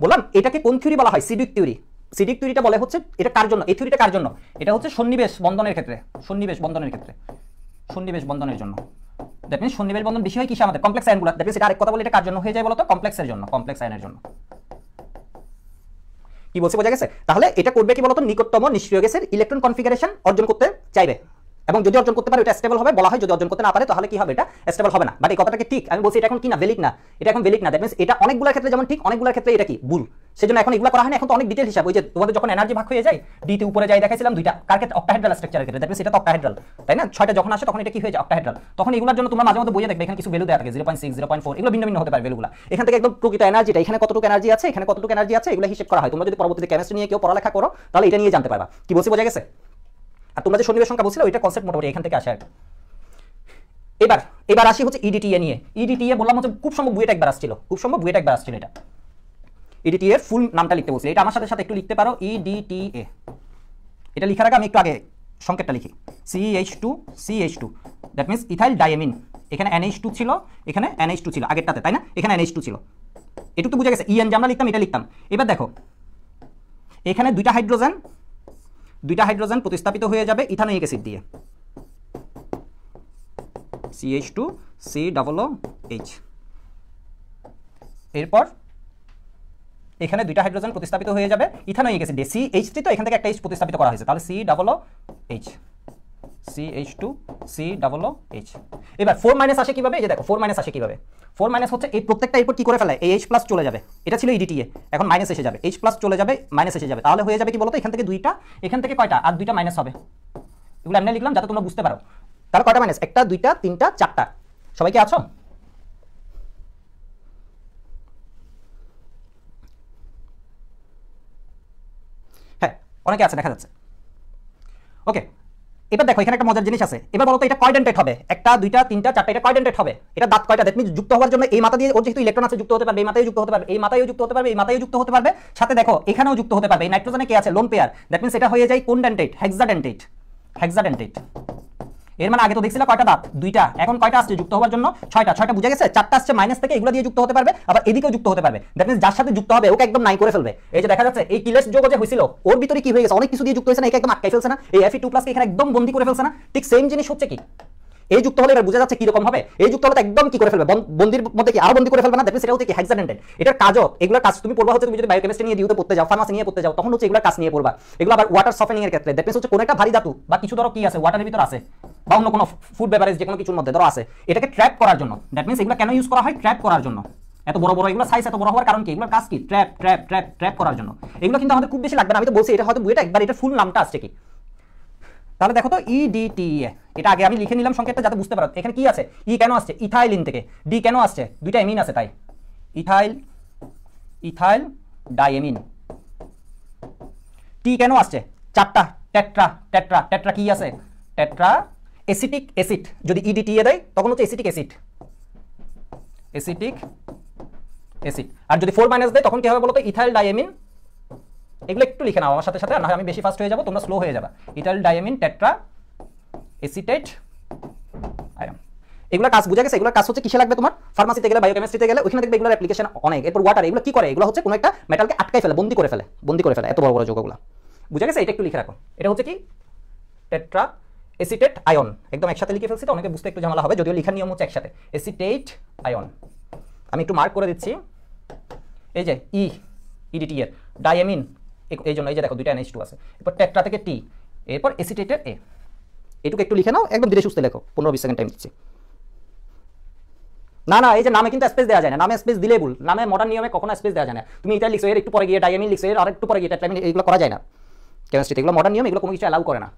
[SPEAKER 1] বললাম এটাকে কোন থিওরি বলা হয় সিডিক থিওরি সিডিক থিওরিটা বলে হচ্ছে এটা কার জন্য এই থিওরিটা কার জন্য এটা হচ্ছে সন্নিবেশ বন্ধনের ক্ষেত্রে সন্নিবেশ বন্ধনের ক্ষেত্রে সন্নিবেশ বন্ধনের জন্য দ্যাট সন্নিবেশ বন্ধন বেশি হয় কিসে আমাদের কমপ্লেক্স আইনগুলো দ্যাট মিনস এটা আরেক কথা বলে এটা কার জন্য হয়ে যায় বলতো কমপ্লেক্সের জন্য কমপ্লেক্স আইনের জন্য কি বলছে বোঝা গেছে তাহলে এটা করবে কি বলতো নিকটতম নিষ্ক্রিয় গ্যাসের ইলেকট্রন কনফিগারেশন অর্জন করতে চাইবে এবং যদি অর্জন করতে পারে এটা স্টেবল হবে বলা হয় যদি অর্জন করতে না পারে তাহলে কি হবে এটা স্টেবল হবে না বাট এই কথাটা কি ঠিক আমি বলছি এটা এখন কি না ভেলিড না এটা এখন ভেলিড না দ্যাট মিনস এটা অনেকগুলো ক্ষেত্রে যেমন ঠিক অনেকগুলো ক্ষেত্রে এটা কি ভুল সেই জন্য এখন এগুলো করা হয় না এখন তো অনেক ডিটেল হিসাব ওই যে তোমাদের যখন এনার্জি ভাগ হয়ে যায় ডিতে উপরে যাই দেখাইছিলাম দুইটা কার ক্ষেত্রে অক্টাহেড্রাল স্ট্রাকচারের ক্ষেত্রে দ্যাট মিনস এটা তো অক্টাহেড্রাল তাই না ছয়টা যখন আসে তখন এটা কি হয়ে যায় অক্টাহেড্রাল তখন এগুলোর জন্য তোমরা মাঝে মধ্যে বইয়ে দেখবে এখানে কিছু ভ্যালু দেওয়া থাকে zero point six zero point four এগুলো ভিন্ন ভিন্ন হতে পারে ভ্যালুগুলো এখান থেকে একদম প্রকৃত এনার্জিটা এখানে কতটুকু এনার্জি আছে এখানে কতটুকু এনার্জি আছে এগুলো হিসেব করা হয় তোমরা যদি পরবর্তীতে কেমিস্ট্রি নিয়ে কেউ পড়ালেখা করো তাহলে এটা নিয়ে জানতে পারবা কি বলছি বোঝা গেছে আর তোমরা যে শনিবার সংখ্যা বলছিলে ওইটা কনসেপ্ট মোটামুটি এখান থেকে আসে আর এবার এবার আসি হচ্ছে ইডিটিএ e নিয়ে ইডিটিএ e বললাম হচ্ছে খুব সম্ভব বুয়েট একবার আসছিল খুব সম্ভব বুয়েট একবার আসছিল এটা ইডিটি e এর ফুল নামটা লিখতে বলছিল এটা আমার সাথে সাথে একটু লিখতে পারো ইডিটিএ এটা লিখার আগে আমি একটু আগে সংকেতটা লিখি CH two CH two that means ethyl diamine এখানে এনএইচ টু ছিল এখানে এনএইচ টু ছিল আগেরটাতে তাই না এখানে এনএইচ টু ছিল এটুকু তো বুঝে গেছে ইএন যে আমরা লিখতাম এটা লিখতাম এবার দেখো এখানে দুইটা হাইড্রোজেন দুইটা হাইড্রোজেন প্রতিস্থাপিত হয়ে যাবে ইথানোয়িক অ্যাসিড দিয়ে CH two C double O H এরপর এখানে দুইটা হাইড্রোজেন প্রতিস্থাপিত হয়ে যাবে ইথানোয়িক অ্যাসিড দিয়ে সি এইচ থ্রি তো এখান থেকে একটা এইচ প্রতিস্থাপিত করা হয়েছে তাহলে C double O H C H two C double O H এবার ফোর মাইনাস আসে কিভাবে এই যে দেখো ফোর মাইনাস আসে কিভাবে ফোর মাইনাস হচ্ছে এই প্রত্যেকটা এরপর কি করে ফেলায় এই এইচ প্লাস চলে যাবে এটা ছিল এ e এখন মাইনাস এসে যাবে এইচ প্লাস চলে যাবে মাইনাস এসে যাবে তাহলে হয়ে যাবে কি বলতো এখান থেকে দুইটা এখান থেকে কয়টা আর দুইটা মাইনাস হবে এগুলো এমনি লিখলাম যাতে তোমরা বুঝতে পারো তাহলে কয়টা মাইনাস একটা দুইটা তিনটা চারটা সবাই কি আছো হ্যাঁ অনেকে আছে দেখা যাচ্ছে ওকে এবার দেখো এখানে একটা মজার জিনিস আছে এবার বলতো এটা কয়ডেন্টেট হবে একটা দুইটা তিনটা চারটা এটা কয়ডেন্টেট হবে এটা দাঁত কয়টা দেখ যুক্ত হওয়ার জন্য এই মাথা দিয়ে ওর যেহেতু ইলেকট্রন আছে যুক্ত হতে পারবে এই মাথায় যুক্ত হতে পারবে এই মাথায় যুক্ত হতে পারবে এই মাথায় যুক্ত হতে পারবে সাথে দেখো এখানেও যুক্ত হতে পারবে এই নাইট্রোজেনে কে আছে লোন পেয়ার দ্যাট মিনস এটা হয়ে যায় কোন ডেন্টেড হেক্সাডেন্টেট এর মানে আগে তো দেখছিল কয়টা দাঁত দুইটা এখন কয়টা আসছে যুক্ত হওয়ার জন্য ছয়টা ছয়টা বুঝে গেছে চারটা আসছে মাইনাস থেকে এগুলো দিয়ে যুক্ত হতে পারবে আবার এদিকেও যুক্ত হতে পারবে দ্যাট মিনস যার সাথে যুক্ত হবে ওকে একদম নাই করে ফেলবে এই যে দেখা যাচ্ছে এই কিলেস যোগ যে হয়েছিল ওর ভিতরে কি হয়ে গেছে অনেক কিছু দিয়ে যুক্ত হয়েছে না একে একদম আটকাই ফেলছে না এই এফি টু প্লাসকে এখানে একদম বন্দি করে ফেলছে না ঠিক সেম জিনিস হচ্ছে কি এই যুক্ত হলে এটা বোঝা যাচ্ছে কিরকম হবে এই যুক্ত হলে একদম কি করে ফেলবে বন্দির মধ্যে কি আর বন্দি করে ফেলবে না দেখবে সেটা হচ্ছে কি এটার কাজ এগুলোর কাজ তুমি পড়বা হচ্ছে তুমি যদি বায়োকেমিস্ট্রি নিয়ে দিউতে পড়তে যাও ফার্মাসি নিয়ে পড়তে যাও তখন হচ্ছে এগুলোর কাজ নিয়ে পড়বা এগুলো আবার ওয়াটার সফেনিং এর ক্ষেত্রে দ্যাট মিনস হচ্ছে কোন একটা ভারী ধাতু বা কিছু ধরো কি আছে ওয়াটারের ভিতর আছে বা অন্য কোনো ফুড বেভারেজ যে কোনো কিছুর মধ্যে ধরো আছে এটাকে ট্র্যাপ করার জন্য দ্যাট মিনস এগুলো কেন ইউজ করা হয় ট্র্যাপ করার জন্য এত বড় বড় এগুলো সাইজ এত বড় হওয়ার কারণ কি এগুলোর কাজ কি ট্র্যাপ ট্র্যাপ ট্র্যাপ ট্র্যাপ করার জন্য এগুলো কিন্তু আমাদের খুব বেশি লাগবে না আমি তো বলছি এটা হয়তো বইটা একবার এটা ফুল নামটা আসছে কি তাহলে দেখো তো ইডিটিএ e e এটা আগে আমি লিখে নিলাম সংকেতটা যাতে বুঝতে পারো এখানে কি আছে ই e কেন আসছে ইথাইলিন থেকে ডি কেন আসছে দুইটা এমিন আছে তাই ইথাইল ইথাইল ডাইমিন টি কেন আসছে চারটা টেট্রা টেট্রা টেট্রা কি আছে টেট্রা অ্যাসিটিক অ্যাসিড যদি এ দেয় তখন হচ্ছে অ্যাসিটিক অ্যাসিড অ্যাসিটিক অ্যাসিড আর যদি ফোর মাইনাস দেয় তখন কী হবে বলতো ইথাইল ডাইমিন এগুলো একটু লিখে নাও আমার সাথে সাথে না হয় আমি বেশি ফাস্ট হয়ে যাবো তোমরা স্লো হয়ে যাবে ইটাল ডায়ামিন টেট্রা এসিটেট আয়াম এগুলো কাজ বুঝা গেছে এগুলো কাজ হচ্ছে কিসে লাগবে তোমার ফার্মাসিতে গেলে বায়োকেমিস্ট্রিতে গেলে ওখানে দেখবে এগুলো অ্যাপ্লিকেশন অনেক এরপর ওয়াটার এগুলো কি করে এগুলো হচ্ছে কোনো একটা মেটালকে আটকাই ফেলে বন্দি করে ফেলে বন্দি করে ফেলে এত বড় বড় যোগগুলো বুঝা গেছে এটা একটু লিখে রাখো এটা হচ্ছে কি টেট্রা এসিটেট আয়ন একদম একসাথে লিখে ফেলছি তো অনেকে বুঝতে একটু ঝামেলা হবে যদিও লিখার নিয়ম হচ্ছে একসাথে এসিটেট আয়ন আমি একটু মার্ক করে দিচ্ছি এই যে ই ইডিটি এর ডায়ামিন এই জন্য এই যে দেখো দুইটা এনএইচ টু আছে এরপর টেট্রা থেকে টি এরপর এসিটেটের এ এটুকু একটু লিখে নাও একদম ধীরে সুস্থ লেখো পনেরো বিশ সেকেন্ড টাইম দিচ্ছি না না এই যে নামে কিন্তু স্পেস দেওয়া যায় না নামে স্পেস দিলে ভুল নামে মডার্ন নিয়মে কখনো স্পেস দেওয়া যায় না তুমি এটা লিখছো এর একটু পরে গিয়ে ডায়ামিন লিখছো এর আর একটু পরে গিয়ে টাইমিন এগুলো করা যায় না কেমিস্ট্রিতে এগুলো মডার্ন নিয়ম এগুলো কোনো কিছু অ্যালাউ করে না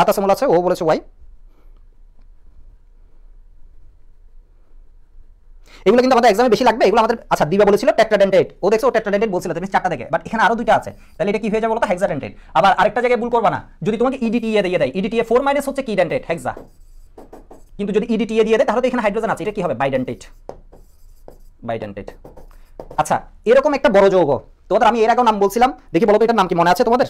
[SPEAKER 1] আতা সমল আছে ও বলেছে ওয়াই এগুলো কিন্তু আমাদের এক্সামে বেশি লাগবে এগুলো আমাদের আচ্ছা দিবা বলেছিল টেট্রাডেন্টেড ও দেখছো টেট্রাডেন্টেড বলছিল তুমি চারটা থেকে বাট এখানে আরও দুইটা আছে তাহলে এটা কি হয়ে যাবে বলতো হেক্সাডেন্টেড আবার আরেকটা জায়গায় ভুল করবা না যদি তোমাকে ইডিটি e এ দিয়ে দেয় ইডিটি এ ফোর মাইনাস হচ্ছে কি ডেন্টেড হেক্সা কিন্তু যদি ইডিটি e এ দিয়ে দেয় তাহলে তো এখানে হাইড্রোজেন আছে এটা কি হবে বাইডেন্টেড বাইডেন্টেড আচ্ছা এরকম একটা বড় যৌগ তোমাদের আমি এর আগেও নাম বলছিলাম দেখি বলো তো এটার নাম কি মনে আছে তোমাদের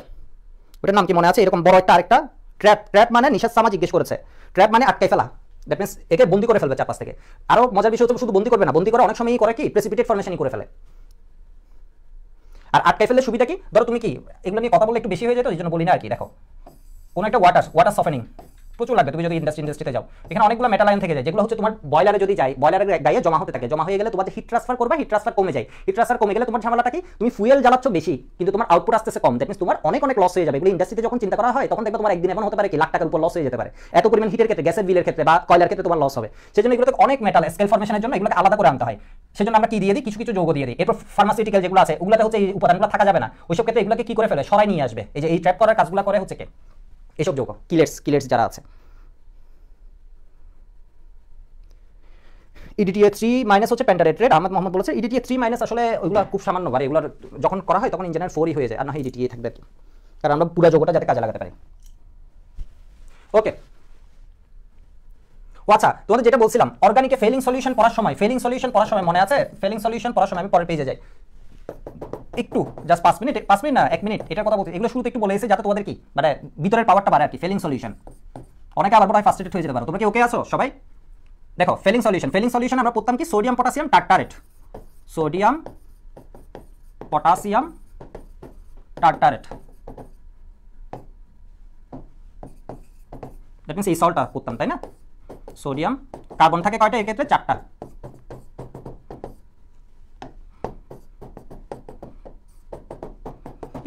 [SPEAKER 1] ওটার নাম কি মনে আছে এরকম বড় একটা আরেকটা ট্র্যাপ ট্র্যাপ মানে নিশাদ সামা জিজ্ঞেস করেছে ট্র্যাপ মানে আটকাই ফেলা দ্যাট মিনস একে বন্দি করে ফেলবে চারপাশ থেকে আরও মজার বিষয় হচ্ছে শুধু বন্দি করবে না বন্দি করে অনেক সময়ই করে কি প্রেসিপিটেড ফরমেশনই করে ফেলে আর আটকাই ফেললে সুবিধা কি ধরো তুমি কি এগুলো নিয়ে কথা বলে একটু বেশি হয়ে যেত এই জন্য বলি না আর কি দেখো কোনো একটা ওয়াটার ওয়াটার সফেনিং প্রচুর লাগবে তুমি যদি ইন্ডাস্ট্রি ইন্ডাস্ট্রিতে যাও এখানে অনেকগুলো মেটা লাইন থেকে যায় যেগুলো হচ্ছে তোমার বয়লারে যদি যায় বয়লারের গায়ে জমা হতে থাকে জমা হয়ে গেলে তোমার যে হিট ট্রান্সফার করবে হিট ট্রান্সফার কমে যায় হিট ট্রান্সফার কমে গেলে তোমার ঝামেলাটা কি তুমি ফুয়েল জ্বালাচ্ছ বেশি কিন্তু তোমার আউটপুট আসতেছে কম দ্যাট মিনস তোমার অনেক অনেক লস হয়ে যাবে এগুলো ইন্ডাস্ট্রিতে যখন চিন্তা করা হয় তখন দেখবে তোমার একদিন এমন হতে পারে কি লাখ টাকার উপর লস হয়ে যেতে পারে এত পরিমাণ হিটের ক্ষেত্রে গ্যাসের বিলের ক্ষেত্রে বা কয়লার ক্ষেত্রে তোমার লস হবে সেই জন্য এগুলো অনেক মেটাল স্কেল ফর্মেশনের জন্য এগুলোকে আলাদা করে আনতে হয় সেজন্য আমরা কি দিয়ে দিই কিছু কিছু যৌগ দিয়ে দিই এরপর ফার্মাসিউটিক্যাল যেগুলো আছে ওগুলোতে হচ্ছে এই উপাদানগুলো থাকা যাবে না ওইসব ক্ষেত্রে এগুলোকে কি করে ফেলে সরাই নিয়ে আসবে এই যে এই ট্র্যাপ করার কাজগুলো করে হচ্ছে কে এসব যোগ কিলেটস কিলেটস যারা আছে ইডিটিএ থ্রি মাইনাস হচ্ছে প্যান্টারেট রেট আহমদ মহম্মদ বলেছে ইডিটিএ থ্রি মাইনাস আসলে ওইগুলো খুব সামান্য বারে মানে এগুলো যখন করা হয় তখন ইঞ্জিনিয়ার ফোরই হয়ে যায় আর না ইডিটিএ e থাকবে কি কারণ আমরা পুরো যোগটা যাতে কাজে লাগাতে পারি ওকে আচ্ছা তোমাদের যেটা বলছিলাম অর্গানিকে ফেলিং সলিউশন পড়ার সময় ফেলিং সলিউশন পড়ার সময় মনে আছে ফেলিং সলিউশন পড়ার সময় আমি পরের পেজে যাই একটু জাস্ট পাঁচ মিনিট পাঁচ মিনিট না এক মিনিট এটার কথা বলতে এগুলো শুরুতে একটু বলে এসে যাতে তোমাদের কি মানে ভিতরের পাওয়ারটা বাড়ে আর কি ফেলিং সলিউশন অনেকে আবার বড় ফার্স্ট হয়ে যেতে পারো তোমরা কি ওকে আছো সবাই দেখো ফেলিং সলিউশন ফেলিং সলিউশন আমরা পড়তাম কি sodium potassium tartrate sodium potassium tartrate that means এই সলটা করতাম তাই না সোডিয়াম কার্বন থাকে কয়টা এক্ষেত্রে চারটা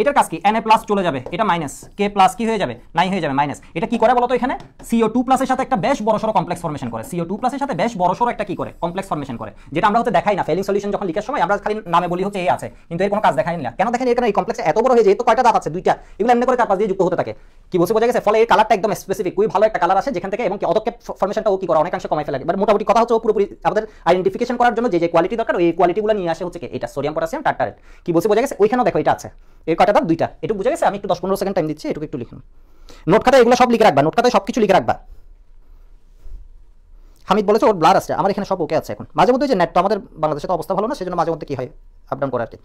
[SPEAKER 1] এটার কাজ কি এন এ প্লাস চলে যাবে এটা মাইনাস কে প্লাস কি হয়ে যাবে নাই হয়ে যাবে মাইনাস এটা কি করে বলতো এখানে সিও টু প্লাসের সাথে একটা বেশ বড় সড়ো কমপ্লেক্স ফর্মেশন করে সিও টু প্লাসের সাথে বেশ বড় সড়ো একটা কি করে কমপ্লেক্স ফর্মেশন করে যেটা আমরা হচ্ছে দেখাই না ফেলিং সলিউশন যখন লিখার সময় আমরা খালি নামে বলি হচ্ছে এ আছে কিন্তু এর কোনো কাজ দেখাই না কেন দেখেন এখানে এই কমপ্লেক্স এত বড় হয়ে যায় তো কয়টা দাঁত আছে দুইটা এগুলো এমনি করে চার পাঁচ দিয়ে যুক্ত হতে থাকে কি বসে বোঝা গেছে ফলে এই কালারটা একদম স্পেসিফিক খুবই ভালো একটা কালার আছে যেখান থেকে এবং কি অদক্ষেপ ও কি করে অনেকাংশে কমাই ফেলা বাট মোটামুটি কথা হচ্ছে ও পুরোপুরি আমাদের আইডেন্টিফিকেশন করার জন্য যে যে কোয়ালিটি দরকার ওই কোয়ালিটিগুলো নিয়ে আসে হচ্ছে এটা সোডিয়াম পটাসিয়াম টার্টারেট কি বসে বোঝা গেছে ওইখানেও দেখো এটা আছে এই কয়টা দাগ দুইটা এটুকু বুঝে গেছে আমি একটু দশ পনেরো সেকেন্ড টাইম দিচ্ছি এটুকু একটু লিখুন নোট খাতা এগুলো সব লিখে রাখবা নোট খাতায় সব কিছু লিখে রাখবা হামিদ বলেছে ওর ব্লার আছে আমার এখানে সব ওকে আছে এখন মাঝে মধ্যে যে নেট তো আমাদের বাংলাদেশে তো অবস্থা ভালো না সেজন্য মাঝে মধ্যে কী হয় আপডাউন করার আর কি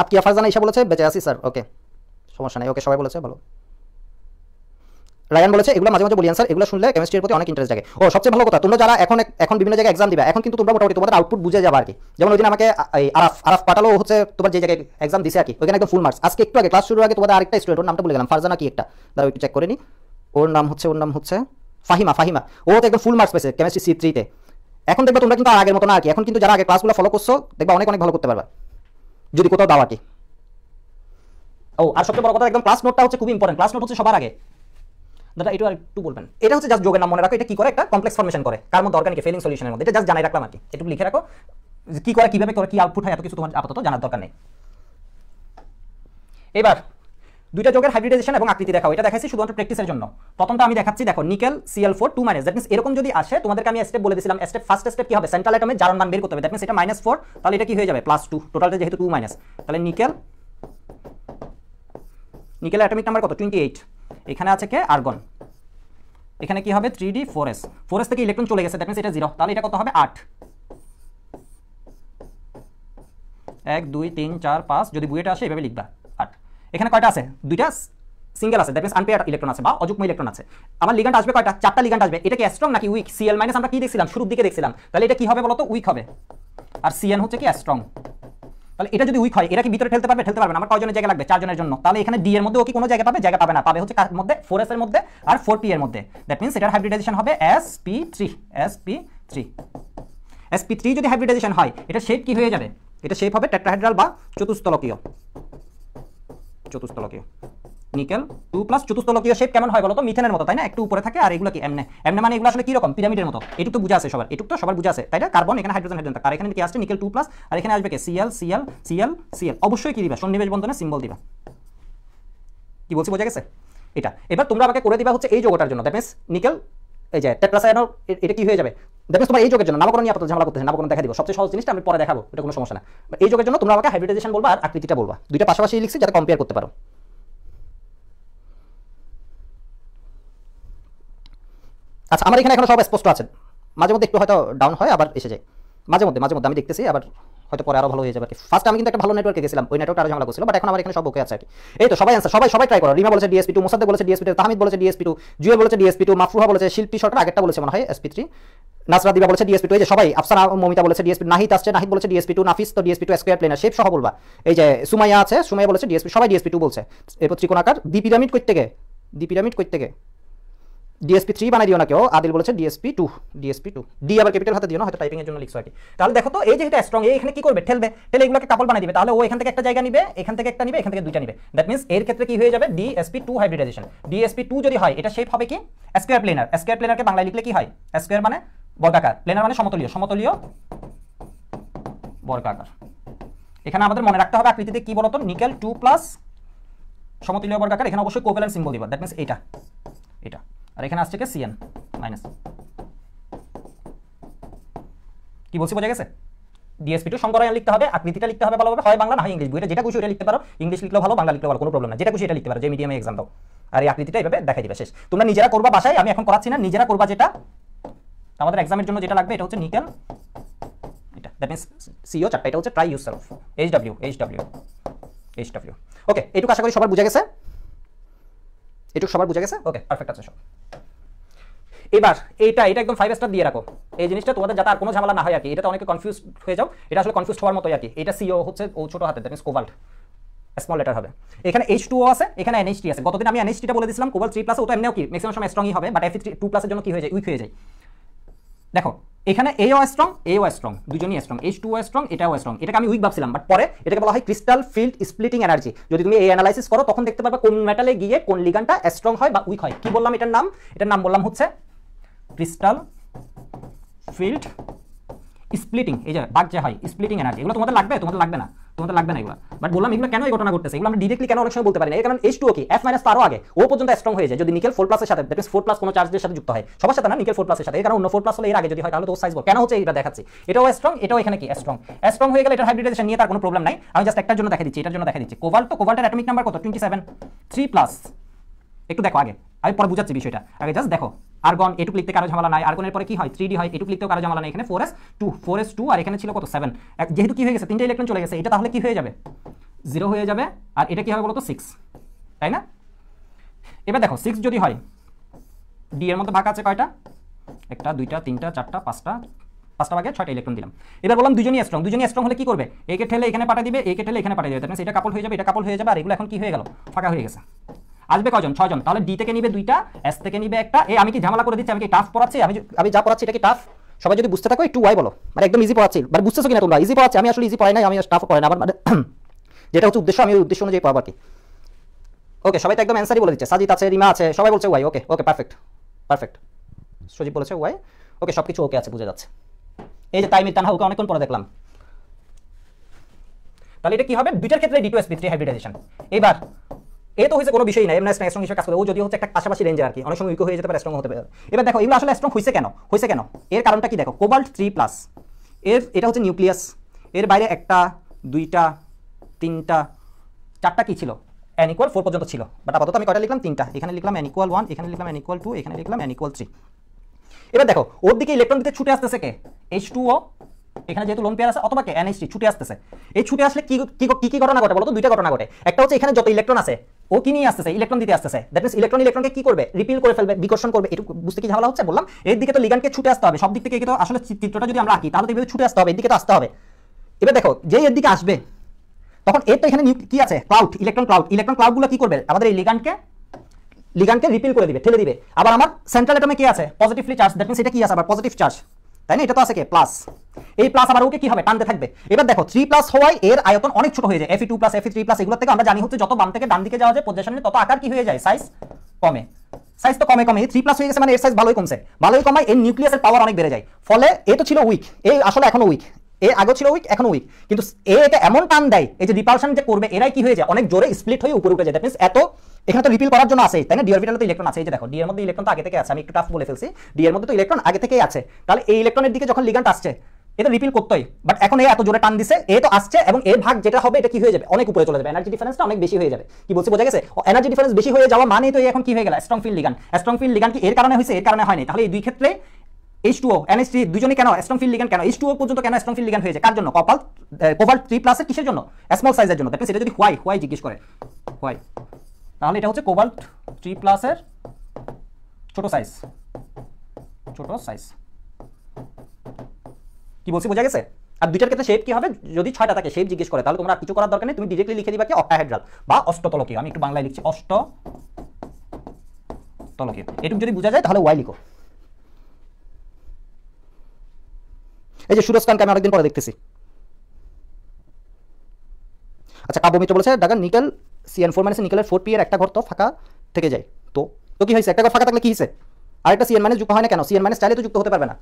[SPEAKER 1] আপকি আফারজানা বলেছে বেঁচে আছি স্যার ওকে সমস্যা নেই ওকে সবাই বলেছে ভালো রায়ান বলেছে এগুলো মাঝে মাঝে বলি আনসার এগুলো শুনলে কেমিস্ট্রির প্রতি অনেক ইন্টারেস্ট জাগে ও সবচেয়ে ভালো কথা তোমরা যারা এখন এখন বিভিন্ন জায়গায় এক্সাম দিবা এখন কিন্তু তোমরা মোটামুটি তোমাদের আউটপুট বুঝে যাবে আর কি যেমন ওই দিন আমাকে আরাফ আরাফ পাটালো হচ্ছে তোমার যে জায়গায় এক্সাম দিছে আর কি ওইখানে একদম ফুল মার্কস আজকে একটু আগে ক্লাস শুরু আগে তোমাদের আরেকটা স্টুডেন্ট নামটা বলে গেলাম ফারজানা কি একটা দাঁড়াও একটু চেক করে নি ওর নাম হচ্ছে ওর নাম হচ্ছে ফাহিমা ফাহিমা ও তো একদম ফুল মার্কস পেয়েছে কেমিস্ট্রি সি থ্রিতে এখন দেখবে তোমরা কিন্তু আগের মতো না আর কি এখন কিন্তু যারা আগে ক্লাসগুলো ফলো করছো দেখবে অনেক অনেক ভালো করতে পারবা যদি কোথাও দাও আর কি ও আর সবচেয়ে বড় কথা একদম ক্লাস নোটটা হচ্ছে খুব ইম্পর্টেন্ট ক্লাস নোট হচ্ছে সবার আগে দাদা এটা একটু বলবেন এটা হচ্ছে জাস্ট যোগের নাম মনে রাখো এটা কি করে একটা কমপ্লেক্স ফর্মেশন করে কার মধ্যে অর্গানিক ফেলিং সলিউশনের মধ্যে এটা জাস্ট জানাই রাখলাম আর কি একটু লিখে রাখো কি করে কিভাবে করে কি আউটপুট হয় এত কিছু তোমার আপাতত জানার দরকার নেই এবার দুইটা যোগের হাইব্রিডাইজেশন এবং আকৃতি দেখাও এটা দেখাচ্ছি শুধুমাত্র প্র্যাকটিসের জন্য প্রথমটা আমি দেখাচ্ছি দেখো nickel Cl four two minus that means এরকম যদি আসে তোমাদেরকে আমি স্টেপ বলে দিয়েছিলাম স্টেপ ফার্স্ট স্টেপ কি হবে সেন্ট্রাল আইটমে জারণ নাম বের করতে হবে দ্যাট মিনস এটা মাইনাস ফোর তাহলে এটা কি হয়ে যাবে প্লাস টু টোটালটা যেহেতু টু মাইনাস তাহলে নিকেল নিকেল অ্যাটমিক নাম্বার কত টোয়েন্টি এইট এখানে আছে কে আর্গন এখানে কি হবে three D four S four S থেকে ইলেকট্রন চলে গেছে দেখেন এটা জিরো তাহলে এটা কত হবে আট এক দুই তিন চার পাঁচ যদি বুয়েটা আসে এভাবে লিখবা আট এখানে কয়টা আছে দুইটা সিঙ্গেল আছে দেখেন মিনস আনপেয়ার ইলেকট্রন আছে বা অযুগ্ম ইলেকট্রন আছে আমার লিগান্ট আসবে কয়টা চারটা লিগান্ট আসবে এটা কি স্ট্রং নাকি উইক সিএল মাইনাস আমরা কি দেখছিলাম শুরুর দিকে দেখছিলাম তাহলে এটা কি হবে বলতো উইক হবে আর সিএন হচ্ছে কি স্ট্রং তাহলে এটা যদি উইক হয় এটা কি ভিতরে ফেলতে পারবে ফেলতে পারবে না আমার কয়জনের জায়গা লাগবে চারজনের জন্য তাহলে এখানে ডি এর মধ্যে ও কি কোনো জায়গা পাবে জায়গা পাবে না পাবে হচ্ছে কার মধ্যে ফোর এস এর মধ্যে আর ফোর পি এর মধ্যে দ্যাট মিনস এটার হাইব্রিডাইজেশন হবে S P three S P three S P three যদি হাইব্রিডাইজেশন হয় এটা শেপ কি হয়ে যাবে এটা শেপ হবে ট্যাট্রাহাইড্রাল বা চতুস্তলকীয় চতুস্তলকীয় নিকেল টু প্লাস চতুর্থলকীয় শেপ কেমন হয় বলতো মিথেনের মতো তাই না একটু উপরে থাকে আর এগুলো কি এমনে এমনে মানে এগুলো আসলে কিরকম পিরামিডের মতো এটুকু তো বুঝা আছে সবার এটুকু তো সবার বুঝা আছে তাই না কার্বন এখানে হাইড্রোজেন হাইড্রোজেন আর এখানে কি আসছে নিকেল টু প্লাস আর এখানে আসবে কি সিএল সিএল সিএল সিএল অবশ্যই কি দিবা সন্নিবেশ বন্ধনে সিম্বল দিবা কি বলছি বোঝা গেছে এটা এবার তোমরা আমাকে করে দিবা হচ্ছে এই যোগটার জন্য দ্যাট মিনস নিকেল এই যে টেট্রাসায়ন এটা কি হয়ে যাবে দেখো মিনস তোমার এই যোগের জন্য নামকরণ নিয়ে আপাতত ঝামেলা করতেছে নামকরণ দেখা দিব সবচেয়ে সহজ জিনিসটা আমি পরে দেখাবো এটা কোনো সমস্যা না এই যোগের জন্য তোমরা আমাকে হাইব্রিডাইজেশন বলবা আর আকৃতিটা বলবা দুইটা পাশাপাশি লিখছি যাতে কম্পেয়ার করতে পারো আচ্ছা আমার এখানে এখন সব স্পষ্ট আছে মাঝে মধ্যে একটু হয়তো ডাউন হয় আবার এসে যায় মাঝে মধ্যে মাঝে মধ্যে আমি দেখতেছি আবার হয়তো পরে আরও ভালো হয়ে যাবে ফার্স্ট আমি কিন্তু একটা ভালো নেটওয়ার্কে গেছিলাম ওই নেটওয়ার্ক আরো ঝামেলা করছিল বাট এখন আমার এখানে সব ওকে আছে আর কি এই তো সবাই আনসার সবাই সবাই ট্রাই করো রিমা বলেছে ডিএসপি টু মোসাদ্দেক বলেছে ডিএসপি টু তাহমিদ বলেছে ডিএসপি টু জুয়েল বলেছে ডিএসপি টু মাফুহা বলেছে শিল্পী সরকার আগেরটা বলেছে মনে হয় এসপি থ্রি নাসরা দিবা বলেছে ডিএসপি টু এই যে সবাই আফসানা মমিতা বলেছে ডিএসপি নাহিত আসছে নাহিত বলেছে ডিএসপি টু নাফিস তো dsp two square planar shape সহ বলবা এই যে সুমাইয়া আছে সুমাইয়া বলেছে ডিএসপি সবাই ডিএসপি টু বলছে এরপর ত্রিকোণাকার দ্বি করতে গে দ্বি করতে গে ডিএসপি থ্রি বানাই দিও না কেউ আদিল বলেছে dsp two dsp two D আবার ক্যাপিটাল হাতে দিও না হয়তো টাইপিং এর জন্য লিখছো আর কি তাহলে দেখো তো এই যেটা স্ট্রং এই এখানে কি করবে ঠেলবে ঠেলে এগুলোকে কাপল বানাই দিবে তাহলে ও এখান থেকে একটা জায়গা নিবে এখান থেকে একটা নিবে এখান থেকে দুইটা নিবে দ্যাট মিন্স এর ক্ষেত্রে কি হয়ে যাবে dsp two hybridization dsp two যদি হয় এটা শেপ হবে কি স্কোয়ার প্লেনার স্কোয়ার প্লেনারকে বাংলায় লিখলে কি হয় স্কোয়ার মানে বর্গাকার প্লেনার মানে সমতলীয় সমতলীয় বর্গাকার এখানে আমাদের মনে রাখতে হবে আকৃতিতে কি বলতো নিকেল টু প্লাস সমতলীয় বর্গাকার এখানে অবশ্যই কোভ্যালেন্ট সিম্বল দিবা দ্যাট মিন্স এটা আর এখানে আসছে কে সিএন মাইনাস কি বলছি বোঝা গেছে ডিএসপি টু সংকরায়ন লিখতে হবে আকৃতিটা লিখতে হবে ভালোভাবে হয় বাংলা না হয় ইংলিশ বইটা যেটা কিছু এটা লিখতে পারো ইংলিশ লিখলেও ভালো বাংলা লিখতে ভালো কোনো প্রবলেম না যেটা কিছু এটা লিখতে পারো যে মিডিয়ামে এক্সাম দাও আর এই আকৃতিটা এইভাবে দেখা দিবে শেষ তোমরা নিজেরা করবা বাসায় আমি এখন করাচ্ছি না নিজেরা করবা যেটা আমাদের এক্সামের জন্য যেটা লাগবে এটা হচ্ছে নিকেল এটা দ্যাট মিনস সিও চারটা এটা হচ্ছে try use self H W H W H W okay এইটুকু আশা করি সবার বুঝে গেছে এটুকু সবার বুঝে গেছে ওকে পারফেক্ট আছে সব এবার এইটা এটা একদম ফাইভ স্টার দিয়ে রাখো এই জিনিসটা তোমাদের যাতে আর কোনো ঝামেলা না হয় আর কি তো অনেকে কনফিউজ হয়ে যাও এটা আসলে কনফিউজ হওয়ার মতো আর কি এটা সিও e হচ্ছে ও ছোটো হাতে that means cobalt small letter হবে এখানে এইচ টু আছে এখানে এনএইচটি আছে গতদিন আমি টিটা বলে দিছিলাম কোভাল থ্রি প্লাস ও তো এমনিও কি ম্যাক্সিমাম সময় স্ট্রংই হবে বাট এফ টু প্লাসের জন্য কি হয়ে যায় উইক হয়ে যায় দেখো এখানে এ ও স্ট্রং এ ও স্ট্রং দুজনই strong H two O strong এটাও স্ট্রং এটাকে আমি উইক ভাবছিলাম বাট পরে এটাকে বলা হয় ক্রিস্টাল ফিল্ড স্প্লিটিং এনার্জি যদি তুমি এই অ্যানালাইসিস করো তখন দেখতে পারবে কোন মেটালে গিয়ে কোন লিগানটা স্ট্রং হয় বা উইক হয় কি বললাম এটার নাম এটার নাম বললাম হচ্ছে ক্রিস্টাল ফিল্ড স্প্লিটিং এই যে বাগ যে হয় স্প্লিটিং এনার্জি এগুলো তোমাদের লাগবে তোমাদের লাগবে না তোমাদের লাগবে না এগুলো বাট বললাম এগুলো কেন এই ঘটনা ঘটতেছে এগুলো আমরা ডিরেক্টলি কেন অনেক সময় বলতে পারি না এই কারণ এইচ টু কি এফ মাইনাস তারও আগে ও পর্যন্ত স্ট্রং হয়ে যায় যদি নিকেল ফোর প্লাসের সাথে দ্যাট ফোর প্লাস কোনো চার্জের সাথে যুক্ত হয় সবার সাথে না নিকেল ফোর প্লাসের সাথে এই কারণ অন্য ফোর প্লাস হলে এর আগে যদি হয় তাহলে তো সাইজ বল কেন হচ্ছে এটা দেখাচ্ছি এটাও স্ট্রং এটাও এখানে কি স্ট্রং স্ট্রং হয়ে গেলে এটা হাইব্রিডাইজেশন নিয়ে তার কোনো প্রবলেম নাই আমি জাস্ট একটার জন্য দেখা দিচ্ছি এটার জন্য দেখা দিচ্ছি কোভাল্ট তো কোভাল্টের অ্যাটমিক নাম্বার কত টোয়েন্টি সেভেন থ্রি প্লাস একটু দেখো আগে আমি পরে বুঝাচ্ছি বিষয়টা আগে জাস্ট দেখো আর্গন এটুক লিখতে কারো ঝামেলা নাই আর্গনের পরে কি হয় থ্রি ডি হয় এটুক লিখতেও কারো ঝামেলা নাই এখানে four S two four S two আর এখানে ছিল কত সেভেন যেহেতু কি হয়ে গেছে তিনটে ইলেকট্রন চলে গেছে এটা তাহলে কি হয়ে যাবে জিরো হয়ে যাবে আর এটা কি হবে বলতো সিক্স তাই না এবার দেখো সিক্স যদি হয় ডি এর মধ্যে ভাগ আছে কয়টা একটা দুইটা তিনটা চারটা পাঁচটা পাঁচটা ভাগে ছয়টা ইলেকট্রন দিলাম এবার বললাম দুজনই স্ট্রং দুজনই স্ট্রং হলে কি করবে একে ঠেলে এখানে পাঠিয়ে দিবে একে ঠেলে এখানে পাঠিয়ে দেবে তাহলে এটা কাপল হয়ে যাবে এটা কাপল হয়ে যাবে আর এগুলো এখন কি হয়ে গেল ফাঁকা হয়ে গেছে আসবে কজন ছজন তাহলে ডি থেকে নিবে দুইটা এস থেকে নিবে একটা এ আমি কি ঝামেলা করে দিচ্ছি আমি কি টাফ পড়াচ্ছি আমি আমি যা পড়াচ্ছি এটা কি টাফ সবাই যদি বুঝতে থাকো একটু ওয়াই বলো মানে একদম ইজি পড়াচ্ছি মানে বুঝতেছো কিনা তোমরা ইজি পড়াচ্ছি আমি আসলে ইজি পড়াই নাই আমি টাফ পড়াই না আমার মানে *coughs* যেটা হচ্ছে উদ্দেশ্য আমি ওই উদ্দেশ্য অনুযায়ী পড়াবো আর কি ওকে সবাই তো একদম অ্যান্সারই বলে দিচ্ছে সাজিত আছে রিমা আছে সবাই বলছে Y okay okay perfect perfect Sajib বলেছে ওয়াই ওকে সব কিছু ওকে আছে বুঝে যাচ্ছে এই যে তাইমির তানহা ওকে অনেকক্ষণ পরে দেখলাম তাহলে এটা কি হবে দুইটার ক্ষেত্রে d two sp three hybridization এবার এ তো হয়েছে কোনো বিষয় না এমন স্ট্রং স্ট্রং হিসেবে কাজ করে ও যদি হচ্ছে একটা পাশাপাশি রেঞ্জে আর কি অনেক সময় উইকো হয়ে যেতে পারে স্ট্রং হতে পারে এবার দেখো এগুলো আসলে স্ট্রং হয়েছে কেন হয়েছে কেন এর কারণটা কি দেখো কোবাল্ট থ্রি প্লাস এর এটা হচ্ছে নিউক্লিয়াস এর বাইরে একটা দুইটা তিনটা চারটা কি ছিল অ্যানিকোয়াল ফোর পর্যন্ত ছিল বাট আপাতত আমি কয়টা লিখলাম তিনটা এখানে লিখলাম অ্যানিকোয়াল ওয়ান এখানে লিখলাম অ্যানিকোয়াল টু এখানে লিখলাম অ্যানিকোয়াল থ্রি এবার দেখো ওর দিকে ইলেকট্রন দিতে ছুটে আসতেছে কে এইচ টু ও এখানে যেহেতু লোন পেয়ার আছে অথবা এনএসটি ছুটে আসতেছে এই ছুটে আসলে কি কি কি ঘটনা ঘটে বলতো দুইটা ঘটনা ঘটে একটা হচ্ছে এখানে যত ইলেকট্রন আছে ও কি নিয়ে আসতেছে ইলেকট্রন দিতে আসতেছে দ্যাট মিনস ইলেকট্রন ইলেকট্রনকে কি করবে রিপিল করে ফেলবে বিকর্ষণ করবে এটু বুঝতে কি ঝামেলা হচ্ছে বললাম এর দিকে তো লিগানকে ছুটে আসতে হবে সব দিক থেকে কিন্তু আসলে চিত্রটা যদি আমরা আঁকি তাহলে এইভাবে ছুটে আসতে হবে এদিকে তো আসতে হবে এবার দেখো যে এর দিকে আসবে তখন এর তো এখানে কি আছে ক্লাউড ইলেকট্রন ক্লাউড ইলেকট্রন ক্লাউডগুলো কি করবে আমাদের এই লিগানকে লিগানকে রিপিল করে দিবে ঠেলে দিবে আবার আমার সেন্ট্রাল অ্যাটমে কি আছে পজিটিভলি চার্জ দ্যাট মিনস এটা কি আছে আবার পজিটিভ চার্জ তাই না এটা তো আছে কে প্লাস এই প্লাস আবার ওকে কি হবে টানতে থাকবে এবার দেখো থ্রি প্লাস হওয়ায় এর আয়তন অনেক ছোট হয়ে যায় F E two plus F E three plus এগুলো থেকে আমরা জানি হচ্ছে যত বাম থেকে ডান দিকে যাওয়া যায় পজিশনে তত আকার কি হয়ে যায় সাইজ কমে সাইজ তো কমে কমে থ্রি প্লাস হয়ে গেছে মানে এর সাইজ ভালোই কমছে ভালোই কমায় এর নিউক্লিয়াসের পাওয়ার অনেক বেড়ে যায় ফলে এ তো ছিল উইক এই আসলে এখনো উইক এ আগে ছিল উইক এখনো উইক কিন্তু এ এটা এমন টান দেয় এই যে রিপালশন যে করবে এরাই কি হয়ে যায় অনেক জোরে স্প্লিট হয়ে উপরে উঠে যায় দ্যাট মিনস এত এখানে তো রিপিল করার জন্য আছে তাই না ডিয়ার ভিটালে তো ইলেকট্রন আছে এই যে দেখো ডিয়ার মধ্যে ইলেকট্রন তো আগে থেকে আছে আমি একটু টাফ বলে ফেলছি ডিয়ার মধ্যে তো ইলেকট্রন আগে থেকেই আছে তাহলে এই ইলেকট্রনের দিকে যখন লিগান্ট আসছে এটা রিপিল করতেই বাট এখন এ এত জোরে টান দিছে এ তো আসছে এবং এ ভাগ যেটা হবে এটা কি হয়ে যাবে অনেক উপরে চলে যাবে এনার্জি ডিফারেন্সটা অনেক বেশি হয়ে যাবে কি বলছি বোঝা গেছে এনার্জি ডিফারেন্স বেশি হয়ে যাওয়া মানে তো এখন কি হয়ে গেল strong field ligand strong field ligand কি এর কারণে হয়েছে এর কারণে হয়নি তাহলে এই দুই ক্ষেত্রে এইচ টু এনএস থ্রি দুজনে কেন স্ট্রং ফিল লিগান কেন এইচ টু পর্যন্ত কেন স্ট্রং ফিল লিগান হয়েছে কার জন্য কপাল কোভার থ্রি প্লাসের কিসের জন্য স্মল সাইজের জন্য দেখবেন সেটা যদি হোয়াই হোয়াই জিজ্ঞেস করে হোয়াই তাহলে এটা হচ্ছে কোবাল্ট থ্রি প্লাসের ছোট সাইজ ছোট সাইজ কি বলছি বোঝা গেছে আর দুইটার ক্ষেত্রে শেপ কি হবে যদি ছয়টা থাকে শেপ জিজ্ঞেস করে তাহলে তোমরা কিছু করার দরকার নেই তুমি ডিরেক্টলি লিখে দিবা কি অক্টাহেড্রাল বা অষ্টতলকীয় আমি একটু বাংলায় লিখছি অষ্ট তলকীয় এটুকু যদি বোঝা যায় তাহলে ওয়াই লিখো এই যে সুরজ খানকে আমি অনেকদিন পরে দেখতেছি আচ্ছা কাব্য মিত্র বলেছে ঢাকা নিকেল সিএন ফোর মানে নিকেলের ফোর পি এর একটা ঘর তো ফাঁকা থেকে যায় তো তো কি হয়েছে একটা ঘর ফাঁকা থাকলে কি হয়েছে আরেকটা সিএন মানে যুক্ত হয় না কেন সিএন মানে চাইলে তো যুক্ত হতে পারবে না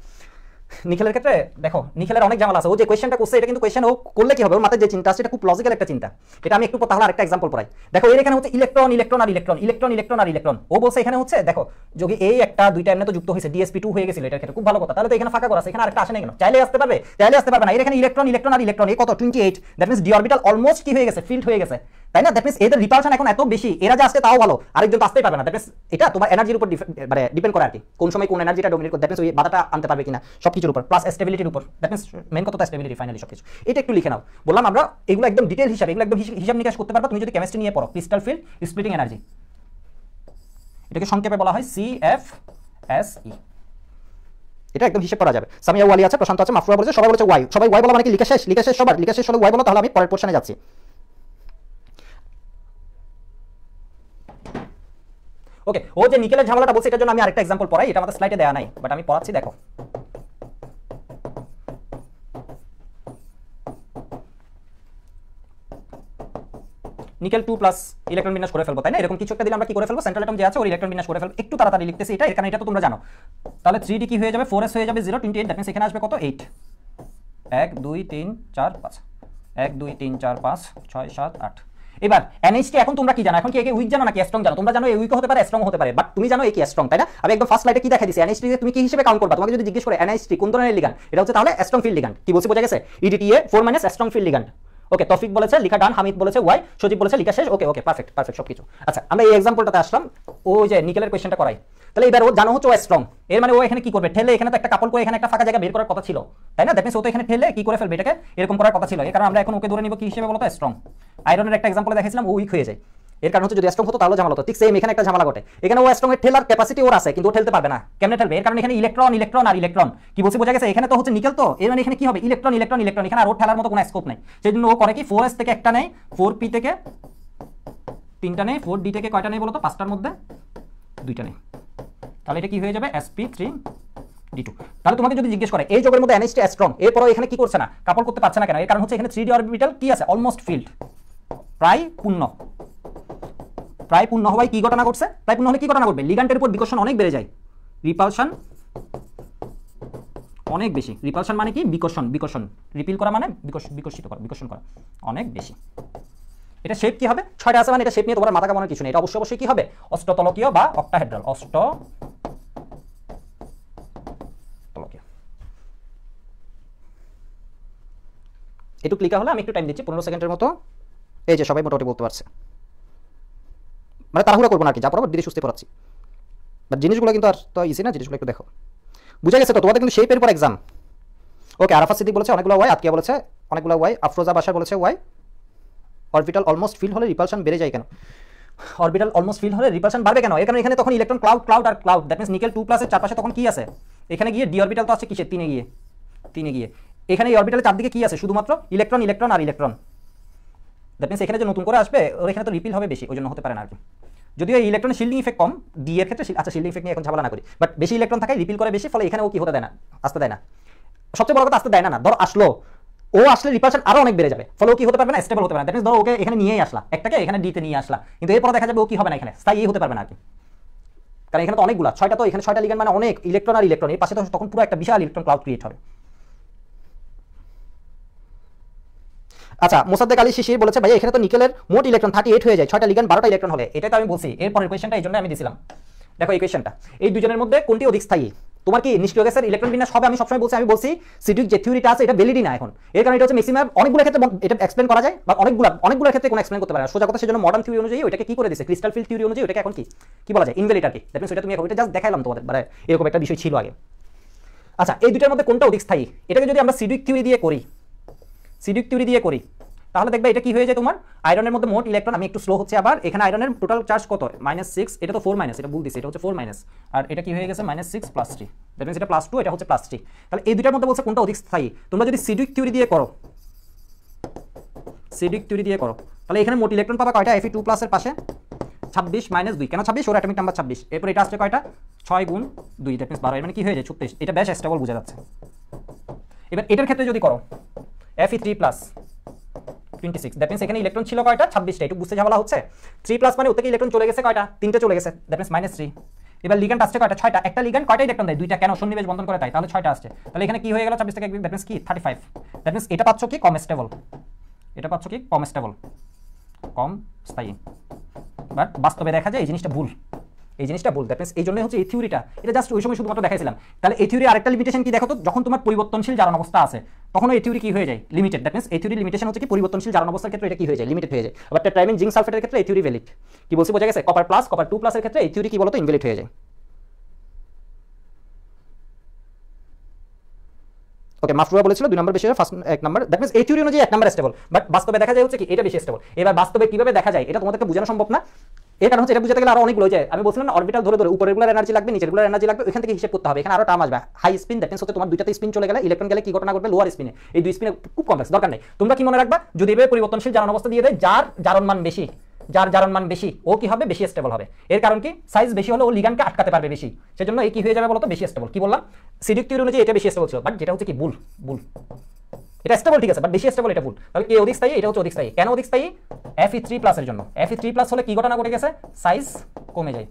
[SPEAKER 1] নিখেলের ক্ষেত্রে দেখো নিখেলের অনেক জামাল আছে ও যে কোয়েশনটা করছে এটা কিন্তু কোয়েশন হোক করলে কি হবে ওর মাথায় যে চিন্তা সেটা খুব লজিক্যাল একটা চিন্তা এটা আমি একটু তাহলে আরেকটা এক্সাম্পল পড়াই দেখো এর এখানে হচ্ছে ইলেকট্রন ইলেকট্রন আর ইলেকট্রন ইলেকট্রন ইলেকট্রন আর ইলেকট্রন ও বলছে এখানে হচ্ছে দেখো যদি এই একটা দুইটা এমনি তো যুক্ত হয়েছে ডিএসপি টু হয়ে গেছিল এটার ক্ষেত্রে খুব ভালো কথা তাহলে তো এখানে ফাঁকা করা আছে এখানে আরেকটা আসে না কেন চাইলে আসতে পারবে চাইলে আসতে পারবে না এর এখানে ইলেকট্রন ইলেকট্রন আর ইলেকট্রন এই কত twenty eight that means d orbital almost কি হয়ে গেছে ফিল্ড হয়ে গেছে তাই না দ্যাট মিনস এদের রিপালশন এখন এত বেশি এরা যে আসতে তাও ভালো আরেকজন তো আসতেই পারবে না দ্যাট মিনস এটা তোমার এনার্জির উপর মানে ডিপেন্ড করে আর কি কোন সময় কোন এনার্জিটা ডোমিনেট করে দ্যাট মিনস ওই বাধাটা আনতে পারবে কিনা সব কিছুর উপর প্লাস স্টেবিলিটির উপর দ্যাট মিনস মেন কথা স্টেবিলিটি ফাইনালি সব কিছু এটা একটু লিখে নাও বললাম আমরা এগুলো একদম ডিটেল হিসাবে এগুলো একদম হিসাব নিকাশ করতে পারবা তুমি যদি কেমিস্ট্রি নিয়ে পড়ো ক্রিস্টাল ফিল্ড স্প্লিটিং এনার্জি এটাকে সংক্ষেপে বলা হয় সি এফ এস ই এটা একদম হিসেব করা যাবে সামিয়া ওয়ালি আছে প্রশান্ত আছে মাফরুয়া বলেছে সবাই বলেছে ওয়াই সবাই ওয়াই বলা মানে কি লিখে শেষ লিখে শেষ সবার লিখে শেষ হলে ওয়াই বলো তাহলে আমি পরের পোর্শনে যাচ্ছি ওকে ও যে নিকেলের ঝামেলাটা বলছে এটার জন্য আমি আরেকটা এক্সাম্পল পড়াই এটা আমাদের স্লাইডে দেওয়া নাই বাট আমি পড়াচ্ছি দেখো নিকেল টু প্লাস ইলেকট্রন বিন্যাস করে ফেলবো তাই না এরকম কিছু একটা দিলে আমরা কি করে ফেলবো সেন্ট্রাল অ্যাটম যে আছে ওই ইলেকট্রন বিন্যাস করে ফেলবো একটু তাড়াতাড়ি লিখতেছি এটা এখানে এটা তো তোমরা জানো তাহলে থ্রি ডি কি হয়ে যাবে ফোর এস হয়ে যাবে জিরো টোয়েন্টি এইট দ্যাট এখানে আসবে কত এইট এক দুই তিন চার পাঁচ এক দুই তিন চার পাঁচ ছয় সাত আট এবার এনএইচটি এখন তোমরা কি জানো এখন কি একে উইক জানো নাকি স্ট্রং জানো তোমরা জানো এই উইক হতে পারে স্ট্রং হতে পারে বাট তুমি জানো এই কি স্ট্রং তাই না আমি একদম ফার্স্ট লাইটে কি দেখা দিছি এনএইচটি তুমি কি হিসেবে কাউন্ট করবা তোমাকে যদি জিজ্ঞেস করে এনএইচটি কোন ধরনের লিগান এটা হচ্ছে তাহলে স্ট্রং ফিল্ড লিগান কি বলছি বোঝা গেছে EDTA four minus strong field ligand okay Tawfiq বলেছে লিখা ডান হামিদ বলেছে ওয়াই সজীব বলেছে লিখা শেষ ওকে ওকে পারফেক্ট পারফেক্ট সব কিছু আচ্ছা আমরা এই এক্সাম্পলটাতে আসলাম ও যে নিকেলের কোয়েশ্চেনটা করাই তাহলে এবার ও জানো হচ্ছে ও স্ট্রং এর মানে ও এখানে কি করবে ঠেলে এখানে তো একটা কাপল করে এখানে একটা ফাঁকা জায়গা বের করার কথা ছিল তাই না দ্যাট মিনস ও তো এখানে ঠেলে কি করে ফেলবে এটাকে এরকম করার কথা ছিল এই কারণে আমরা এখন ওকে ধরে নিব কি হিসেবে বলতো স্ট্রং আয়রনের একটা এক্সাম্পল দেখেছিলাম ও উইক হয়ে যায় এর কারণ হচ্ছে যদি স্ট্রং হতো তাহলে ঝামেলা হতো ঠিক সেম এখানে একটা ঝামেলা ঘটে এখানে ও স্ট্রং এর ঠেলার ক্যাপাসিটি ওর আছে কিন্তু ও ঠেলতে পারবে না কেমনে ঠেলবে এর কারণে এখানে ইলেকট্রন ইলেকট্রন আর ইলেকট্রন কি বলছি বোঝা গেছে এখানে তো হচ্ছে নিকেল তো এর মানে এখানে কি হবে ইলেকট্রন ইলেকট্রন ইলেকট্রন এখানে আর ও ঠেলার মতো কোনো স্কোপ নাই সেই জন্য ও করে কি ফোর থেকে একটা নেই ফোর পি থেকে তিনটা নেই ফোর ডি থেকে কয়টা নেই বলো তো পাঁচটার মধ্যে দুইটা নেই তাহলে এটা কি হয়ে যাবে এসপি থ্রি ডি টু তাহলে তোমাকে যদি জিজ্ঞেস করে এই যোগের মধ্যে এনএসটা স্ট্রং এরপরে এখানে কি করছে না কাপড় করতে পারছে না কেন এর কারণ হচ্ছে এখানে থ্রি ডি অরবিটাল কি আছে অলমোস্ট ফিল্ড প্রায় পূর্ণ প্রায় পূর্ণ হওয়ায় কি ঘটনা ঘটছে প্রায় পূর্ণ হলে কি ঘটনা ঘটবে লিগান্টের উপর বিকর্ষণ অনেক বেড়ে যায় রিপালশন অনেক বেশি রিপালশন মানে কি বিকর্ষণ বিকর্ষণ রিপিল করা মানে বিকর্ষিত করা বিকর্ষণ করা অনেক বেশি এটা শেপ কি হবে ছয়টা আছে মানে এটা শেপ নিয়ে তোমার মাথা কামানোর কিছু নেই এটা অবশ্যই অবশ্যই কি হবে অষ্টতলকীয় বা অক্টাহেড্রাল অষ্ট এটুক লিখা হলে আমি একটু টাইম দিচ্ছি পনেরো সেকেন্ডের মতো এই যে সবাই মোটামুটি বলতে পারছে মানে তাড়াহুড়া করবো না কি যা পড়াবো ধীরে সুস্থ পড়াচ্ছি বাট জিনিসগুলো কিন্তু আর তো ইজি না জিনিসগুলো একটু দেখো বুঝে গেছে তো তোমাদের কিন্তু সেই paper exam okay Arafa Siddique বলেছে অনেকগুলো ওয়াই আতকিয়া বলেছে অনেকগুলো ওয়াই আফরোজা বাসা বলেছে ওয়াই অরবিটাল অলমোস্ট ফিল হলে রিপালশন বেড়ে যায় কেন অরবিটাল অলমোস্ট ফিল হলে রিপালশন বাড়বে কেন এখানে এখানে তখন ইলেকট্রন ক্লাউড ক্লাউড আর cloud that means nickel two প্লাসের চারপাশে তখন কি আছে এখানে গিয়ে ডি অরবিটাল তো আছে কিসে তিনে গিয়ে তিনে গিয়ে এখানে এই অরবিটালের চারদিকে কি আছে শুধুমাত্র ইলেকট্রন ইলেকট্রন আর ইলেকট্রন দ্যাট মিনস এখানে যে নতুন করে আসবে ওর এখানে তো রিপিল হবে বেশি ওই জন্য হতে পারে না আর কি যদিও এই ইলেকট্রন শিল্ডিং ইফেক্ট কম ডি এর ক্ষেত্রে আচ্ছা শিল্ডিং ইফেক্ট নিয়ে এখন ঝামেলা না করি বাট বেশি ইলেকট্রন থাকে রিপিল করে বেশি ফলে এখানে ও কি হতে দেয় না আসতে দেয় না সবচেয়ে বড় কথা আসতে দেয় না না ধর আসলো ও আসলে রিপালশন আরও অনেক বেড়ে যাবে ফলে ও কি হতে পারবে না স্টেবল হতে পারে দ্যাট মিনস ধর ওকে এখানে নিয়েই আসলা একটাকে এখানে ডিতে নিয়ে আসলা কিন্তু এরপর দেখা যাবে ও কি হবে না এখানে স্থায়ী হতে পারবে না আর কি কারণ এখানে তো অনেকগুলো ছয়টা তো এখানে ছয়টা লিগান মানে অনেক ইলেকট্রন আর ইলেকট্রন এর পাশে তো তখন পুরো একটা বিশাল ইলেকট্রন ক্লাউড ক্রিয়েট হবে আচ্ছা মোসাদ্দেক আলী শিশির বলেছে ভাই এখানে তো নিকেলের মোট ইলেকট্রন থার্টি এইট হয়ে যায় ছয়টা লিগান বারোটা ইলেকট্রন হলে এটাই তো আমি বলছি এরপরের কোয়েশনটা এই জন্য আমি দিছিলাম দেখো এই কোয়েশনটা এই দুজনের মধ্যে কোনটি অধিক স্থায়ী তোমার কি নিষ্ক্রিয় গ্যাসের ইলেকট্রন বিন্যাস হবে আমি সবসময় বলছি আমি বলছি সিডিউক যে থিওরিটা আছে এটা ভ্যালিডি না এখন এর কারণে এটা হচ্ছে ম্যাক্সিমাম অনেকগুলো ক্ষেত্রে এটা এক্সপ্লেন করা যায় বা অনেকগুলো অনেকগুলো ক্ষেত্রে কোনো এক্সপ্লেন করতে পারে সোজা কথা সেজন্য মডার্ন থিওরি অনুযায়ী ওইটাকে কি করে দিয়েছে ক্রিস্টাল ফিল্ড থিওরি অনুযায়ী ওইটাকে এখন কি কি বলা যায় ইনভ্যালিড আর কি দ্যাট মিনস এটা তুমি ওইটা জাস্ট দেখাইলাম তোমাদের মানে এরকম একটা বিষয় ছিল আগে আচ্ছা এই দুটার মধ্যে কোনটা অধিক স্থায়ী এটাকে যদি আমরা সিডিউক থিওরি দিয়ে করি সিডিউক থিওরি দিয়ে করি তাহলে দেখবে এটা কি হয়ে যায় তোমার আয়রনের মধ্যে মোট ইলেকট্রন আমি একটু স্লো হচ্ছে আবার এখানে আয়রনের টোটাল চার্জ কত মাইনাস সিক্স এটা তো ফোর মাইনাস এটা ভুল এটা হচ্ছে ফোর মাইনাস আর এটা কি হয়ে গেছে minus six plus three that means এটা প্লাস টু এটা হচ্ছে প্লাস থ্রি তাহলে এই দুটার মধ্যে বলছে কোনটা অধিক স্থায়ী তোমরা যদি সিডিউক থিওরি দিয়ে করো সিডিউক থিওরি দিয়ে করো তাহলে এখানে মোট ইলেকট্রন পাবা কয়টা এফি টু প্লাসের পাশে ছাব্বিশ মাইনাস দুই কেন ছাব্বিশ ওর অ্যাটমিক নাম্বার ছাব্বিশ এরপর এটা আসছে কয়টা ছয় গুণ দুই দ্যাট মিনস বারো মানে কি হয়ে যায় ছত্রিশ এটা বেশ স্টেবল বোঝা যাচ্ছে এবার এটার ক্ষেত্রে যদি করো F E three plus twenty six that means এখানে ইলেকট্রন ছিল কয়টা ছাব্বিশটা একটু বুঝতে ঝামেলা হচ্ছে থ্রি প্লাস মানে ওতে ইলেকট্রন চলে গেছে কয়টা তিনটে চলে গেছে দ্যাট মিনস মাইনাস এবার লিগান্ট আসছে কয়টা ছয়টা একটা লিগান্ট কয়টা ইলেকট্রন দেয় দুইটা কেন সন্নিবেশ বন্ধন করে তাই তাহলে ছয়টা আসছে তাহলে এখানে কি হয়ে গেল ছাব্বিশ থেকে এক দ্যাট কি থার্টি ফাইভ দ্যাট মিনস এটা পাচ্ছ কি কমেস্টেবল এটা পাচ্ছ কি কমেস্টেবল কম স্থায়ী বাট বাস্তবে দেখা যায় এই জিনিসটা ভুল এই জিনিসটা বলতে পারেন এই জন্য হচ্ছে এই থিওরিটা এটা জাস্ট ওই সময় শুধুমাত্র দেখাইছিলাম তাহলে এই থিওরি আরেকটা লিমিটেশন কি দেখো তো যখন তোমার পরিবর্তনশীল জারণ অবস্থা আছে তখন এই থিওরি কি হয়ে যায় লিমিটেড দ্যাট মিনস এই থিওরি লিমিটেশন হচ্ছে কি পরিবর্তনশীল জারণ অবস্থার ক্ষেত্রে এটা কি হয়ে যায় লিমিটেড হয়ে যায় বাট টাইমিং জিঙ্ক সালফেটের ক্ষেত্রে এই থিওরি ভ্যালিড কি বলছি বোঝা গেছে কপার প্লাস কপার টু প্লাসের ক্ষেত্রে এই থিওরি কি বলতো ইনভ্যালিড হয়ে যায় ওকে মাফরুয়া বলেছিল দুই নম্বর বেশি ফার্স্ট এক নম্বর দ্যাট মিনস এই থিওরি অনুযায়ী এক নম্বর স্টেবল বাট বাস্তবে দেখা যায় হচ্ছে কি এটা বেশি স্টেবল এবার বাস্তবে কিভাবে দেখা যায় এটা তোমাদেরকে বোঝানো সম্ভব না এর কারণ হচ্ছে এটা বুঝতে গেলে আরো অনেকগুলো যায় আমি বলছিলাম না অরবিটাল ধরে ধরে উপরেরগুলোর এনার্জি লাগবে নিচেরগুলোর এনার্জি লাগবে ওখান থেকে হিসেব করতে হবে এখানে আরো টাম আসবে হাই স্পিন দ্যাট মিনস হচ্ছে তোমার দুইটাতে স্পিন চলে গেলে ইলেকট্রন গেলে কি ঘটনা ঘটবে লোয়ার স্পিনে এই দুই স্পিনে খুব কমপ্লেক্স দরকার নেই তোমরা কি মনে রাখবা যদি এভাবে পরিবর্তনশীল জারণ অবস্থা দিয়ে দেয় যার জারণ মান বেশি যার জারণ মান বেশি ও কি হবে বেশি স্টেবল হবে এর কারণ কি সাইজ বেশি হলে ও লিগানকে আটকাতে পারবে বেশি সেজন্য এই কি হয়ে যাবে বলতো বেশি স্টেবল কি বললাম সিডিক থিওরি অনুযায়ী এটা বেশি স্টেবল ছিল বাট যেটা হচ্ছে কি ভুল ভুল এটা স্টেবল ঠিক আছে বাট বেশি স্টেবল এটা ভুল তাহলে কে অধিক স্থায়ী এটা হচ্ছে অধিক স্থায়ী কেন অধিক স্থায়ী এফ থ্রি প্লাসের জন্য এফ থ্রি প্লাস হলে কি ঘটনা ঘটে গেছে সাইজ কমে যায়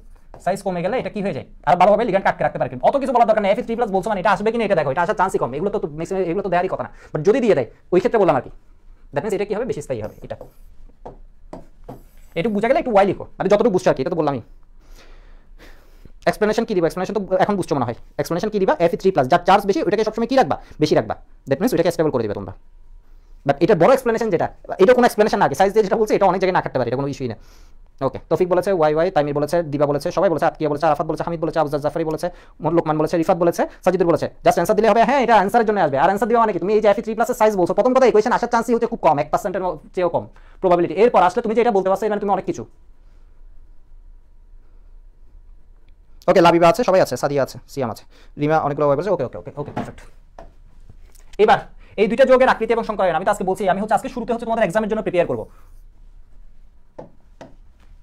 [SPEAKER 1] সাইজ কমে গেলে এটা কি হয়ে যায় আর ভালোভাবে লিগান কাটকে রাখতে পারে অত কিছু বলার দরকার এফ থ্রি প্লাস বলছো মানে এটা আসবে কিনা এটা দেখো এটা আসার চান্সই কম এগুলো তো ম্যাক্সিমাম এগুলো তো দেওয়ারই কথা না বাট যদি দিয়ে দেয় ওই ক্ষেত্রে বললাম আর কি দ্যাট মিনস এটা কি হবে বেশি স্থায়ী হবে এটা এটু বুঝা গেলে একটু ওয়াই লিখো মানে যতটুকু বুঝছো আর কি এটা তো বললামই এক্সপ্লেনেশন কি দিবা এক্সপ্লেনেশন তো এখন বুঝছো মনে হয় এক্সপ্লেনেশন কি দিবা এফ থ্রি প্লাস যার চার্জ বেশি ওইটাকে সবসময় কি রাখবা বেশি রাখবা দ্যাট মিনস ওইটাকে স্টেবল করে দেবে তোমরা বাট এটা বড় এক্সপ্লেনেশন যেটা এটা কোনো এক্সপ্লেনেশন না আগে সাইজ দিয়ে যেটা বলছে এটা অনেক জায়গায় না কাটতে পারে এটা কোনো ইস্যুই না ওকে তফিক বলেছে ওয়াই ওয়াই তাইমির বলেছে দিবা বলেছে সবাই বলেছে আতকিয়া বলেছে আফাত বলেছে হামিদ বলেছে আফজাজ জাফারি বলেছে লোকমান বলেছে রিফাত বলেছে সাজিদুর বলেছে জাস্ট অ্যান্সার দিলে হবে হ্যাঁ এটা অ্যান্সারের জন্য আসবে আর অ্যান্সার দিবা অনেকে তুমি এই যে এফ থ্রি প্লাসের সাইজ বলছো প্রথম কথা এই কোয়েশন আসার চান্সই হচ্ছে খুব কম এক পার্সেন্টের চেয়েও কম প্রবাবিলিটি এরপর আসলে তুমি যে এটা বলতে পারছো এটা মানে তুমি অনেক কিছু ওকে লাবিবা আছে সবাই আছে সাদিয়া আছে সিয়াম আছে রিমা অনেকগুলো ওয়েব আছে ওকে ওকে ওকে ওকে পারফেক্ট এবার এই দুইটা যোগের আকৃতি এবং সংখ্যা আমি তো আজকে বলছি আমি হচ্ছে আজকে শুরুতে হচ্ছে তোমাদের এক্সামের জন্য প্রিপেয়ার করবো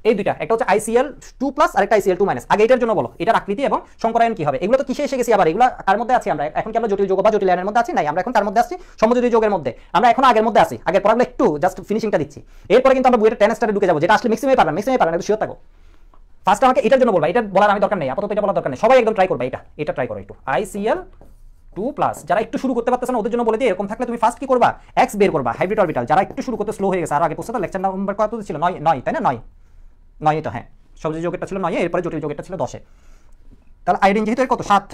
[SPEAKER 1] এই দুইটা একটা হচ্ছে আইসিএল টু প্লাস আর একটা আইসিএল টু মাইনাস আগে এটার জন্য বলো এটার আকৃতি এবং সংকরায়ন কি হবে এগুলো তো কিসে এসে গেছি আবার এগুলো তার মধ্যে আছি আমরা এখন কি আমরা জটিল যোগ বা জটিল লাইনের মধ্যে আছি নাই আমরা এখন তার মধ্যে আছি সমযোজী যোগের মধ্যে আমরা এখন আগের মধ্যে আছি আগের পড়াগুলো একটু জাস্ট ফিনিশিংটা দিচ্ছি এরপরে কিন্তু আমরা বইয়ের টেন স্টারে ঢুকে যাবো যেটা আসলে ম্যাক্সিমাই পারবেন ম্যাক্সিমাই পারবেন একটু শিওর থাকো ফার্স্ট আমাকে এটার জন্য বলবা এটা বলার আমি দরকার নেই আপাতত এটা বলার দরকার নেই সবাই একদম ট্রাই করবা এটা এটা ট্রাই করো একটু আইসিএল টু প্লাস যারা একটু শুরু করতে পারতেছ না ওদের জন্য বলে দিয়ে এরকম থাকলে তুমি ফার্স্ট কি করবা এক্স বের করবা হাইব্রিড অরবিটাল যারা একটু শুরু করতে স্লো হয়ে গেছে আর আগে পোস্ট লেকচার নাম্বার কত ছিল নয় নয় তাই না নয় নয় এটা হ্যাঁ সবজি যোগেরটা ছিল নয় এরপরে জটিল যোগেরটা ছিল দশে তাহলে আইডেন যেহেতু কত সাত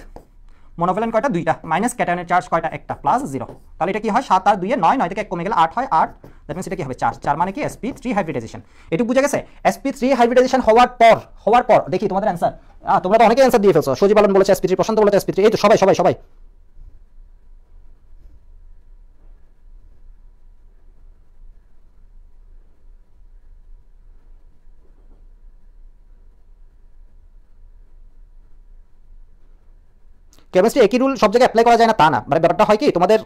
[SPEAKER 1] মনোভ্যালেন্ট কয়টা দুইটা মাইনাস ক্যাটায়নের চার্জ কয়টা একটা প্লাস জিরো তাহলে এটা কি হয় সাত আর দুইয়ে নয় নয় থেকে এক কমে গেলে আট হয় আট দ্যাট মিনস এটা কি হবে চার চার মানে কি এসপি থ্রি হাইব্রিডাইজেশন এটুকু বুঝে গেছে এসপি থ্রি হাইব্রিডাইজেশন হওয়ার পর হওয়ার পর দেখি তোমাদের অ্যান্সার তোমরা তো অনেকে অ্যান্সার দিয়ে ফেলছো সজীব আলম বলেছে এসপি থ্রি প্রশান্ত বলেছে এসপি থ্রি এই তো সবাই সবাই সবাই কেমিস্ট্রি একই রুল সব জায়গায় অ্যাপ্লাই করা যায় না তা না মানে ব্যাপারটা হয় কি তোমাদের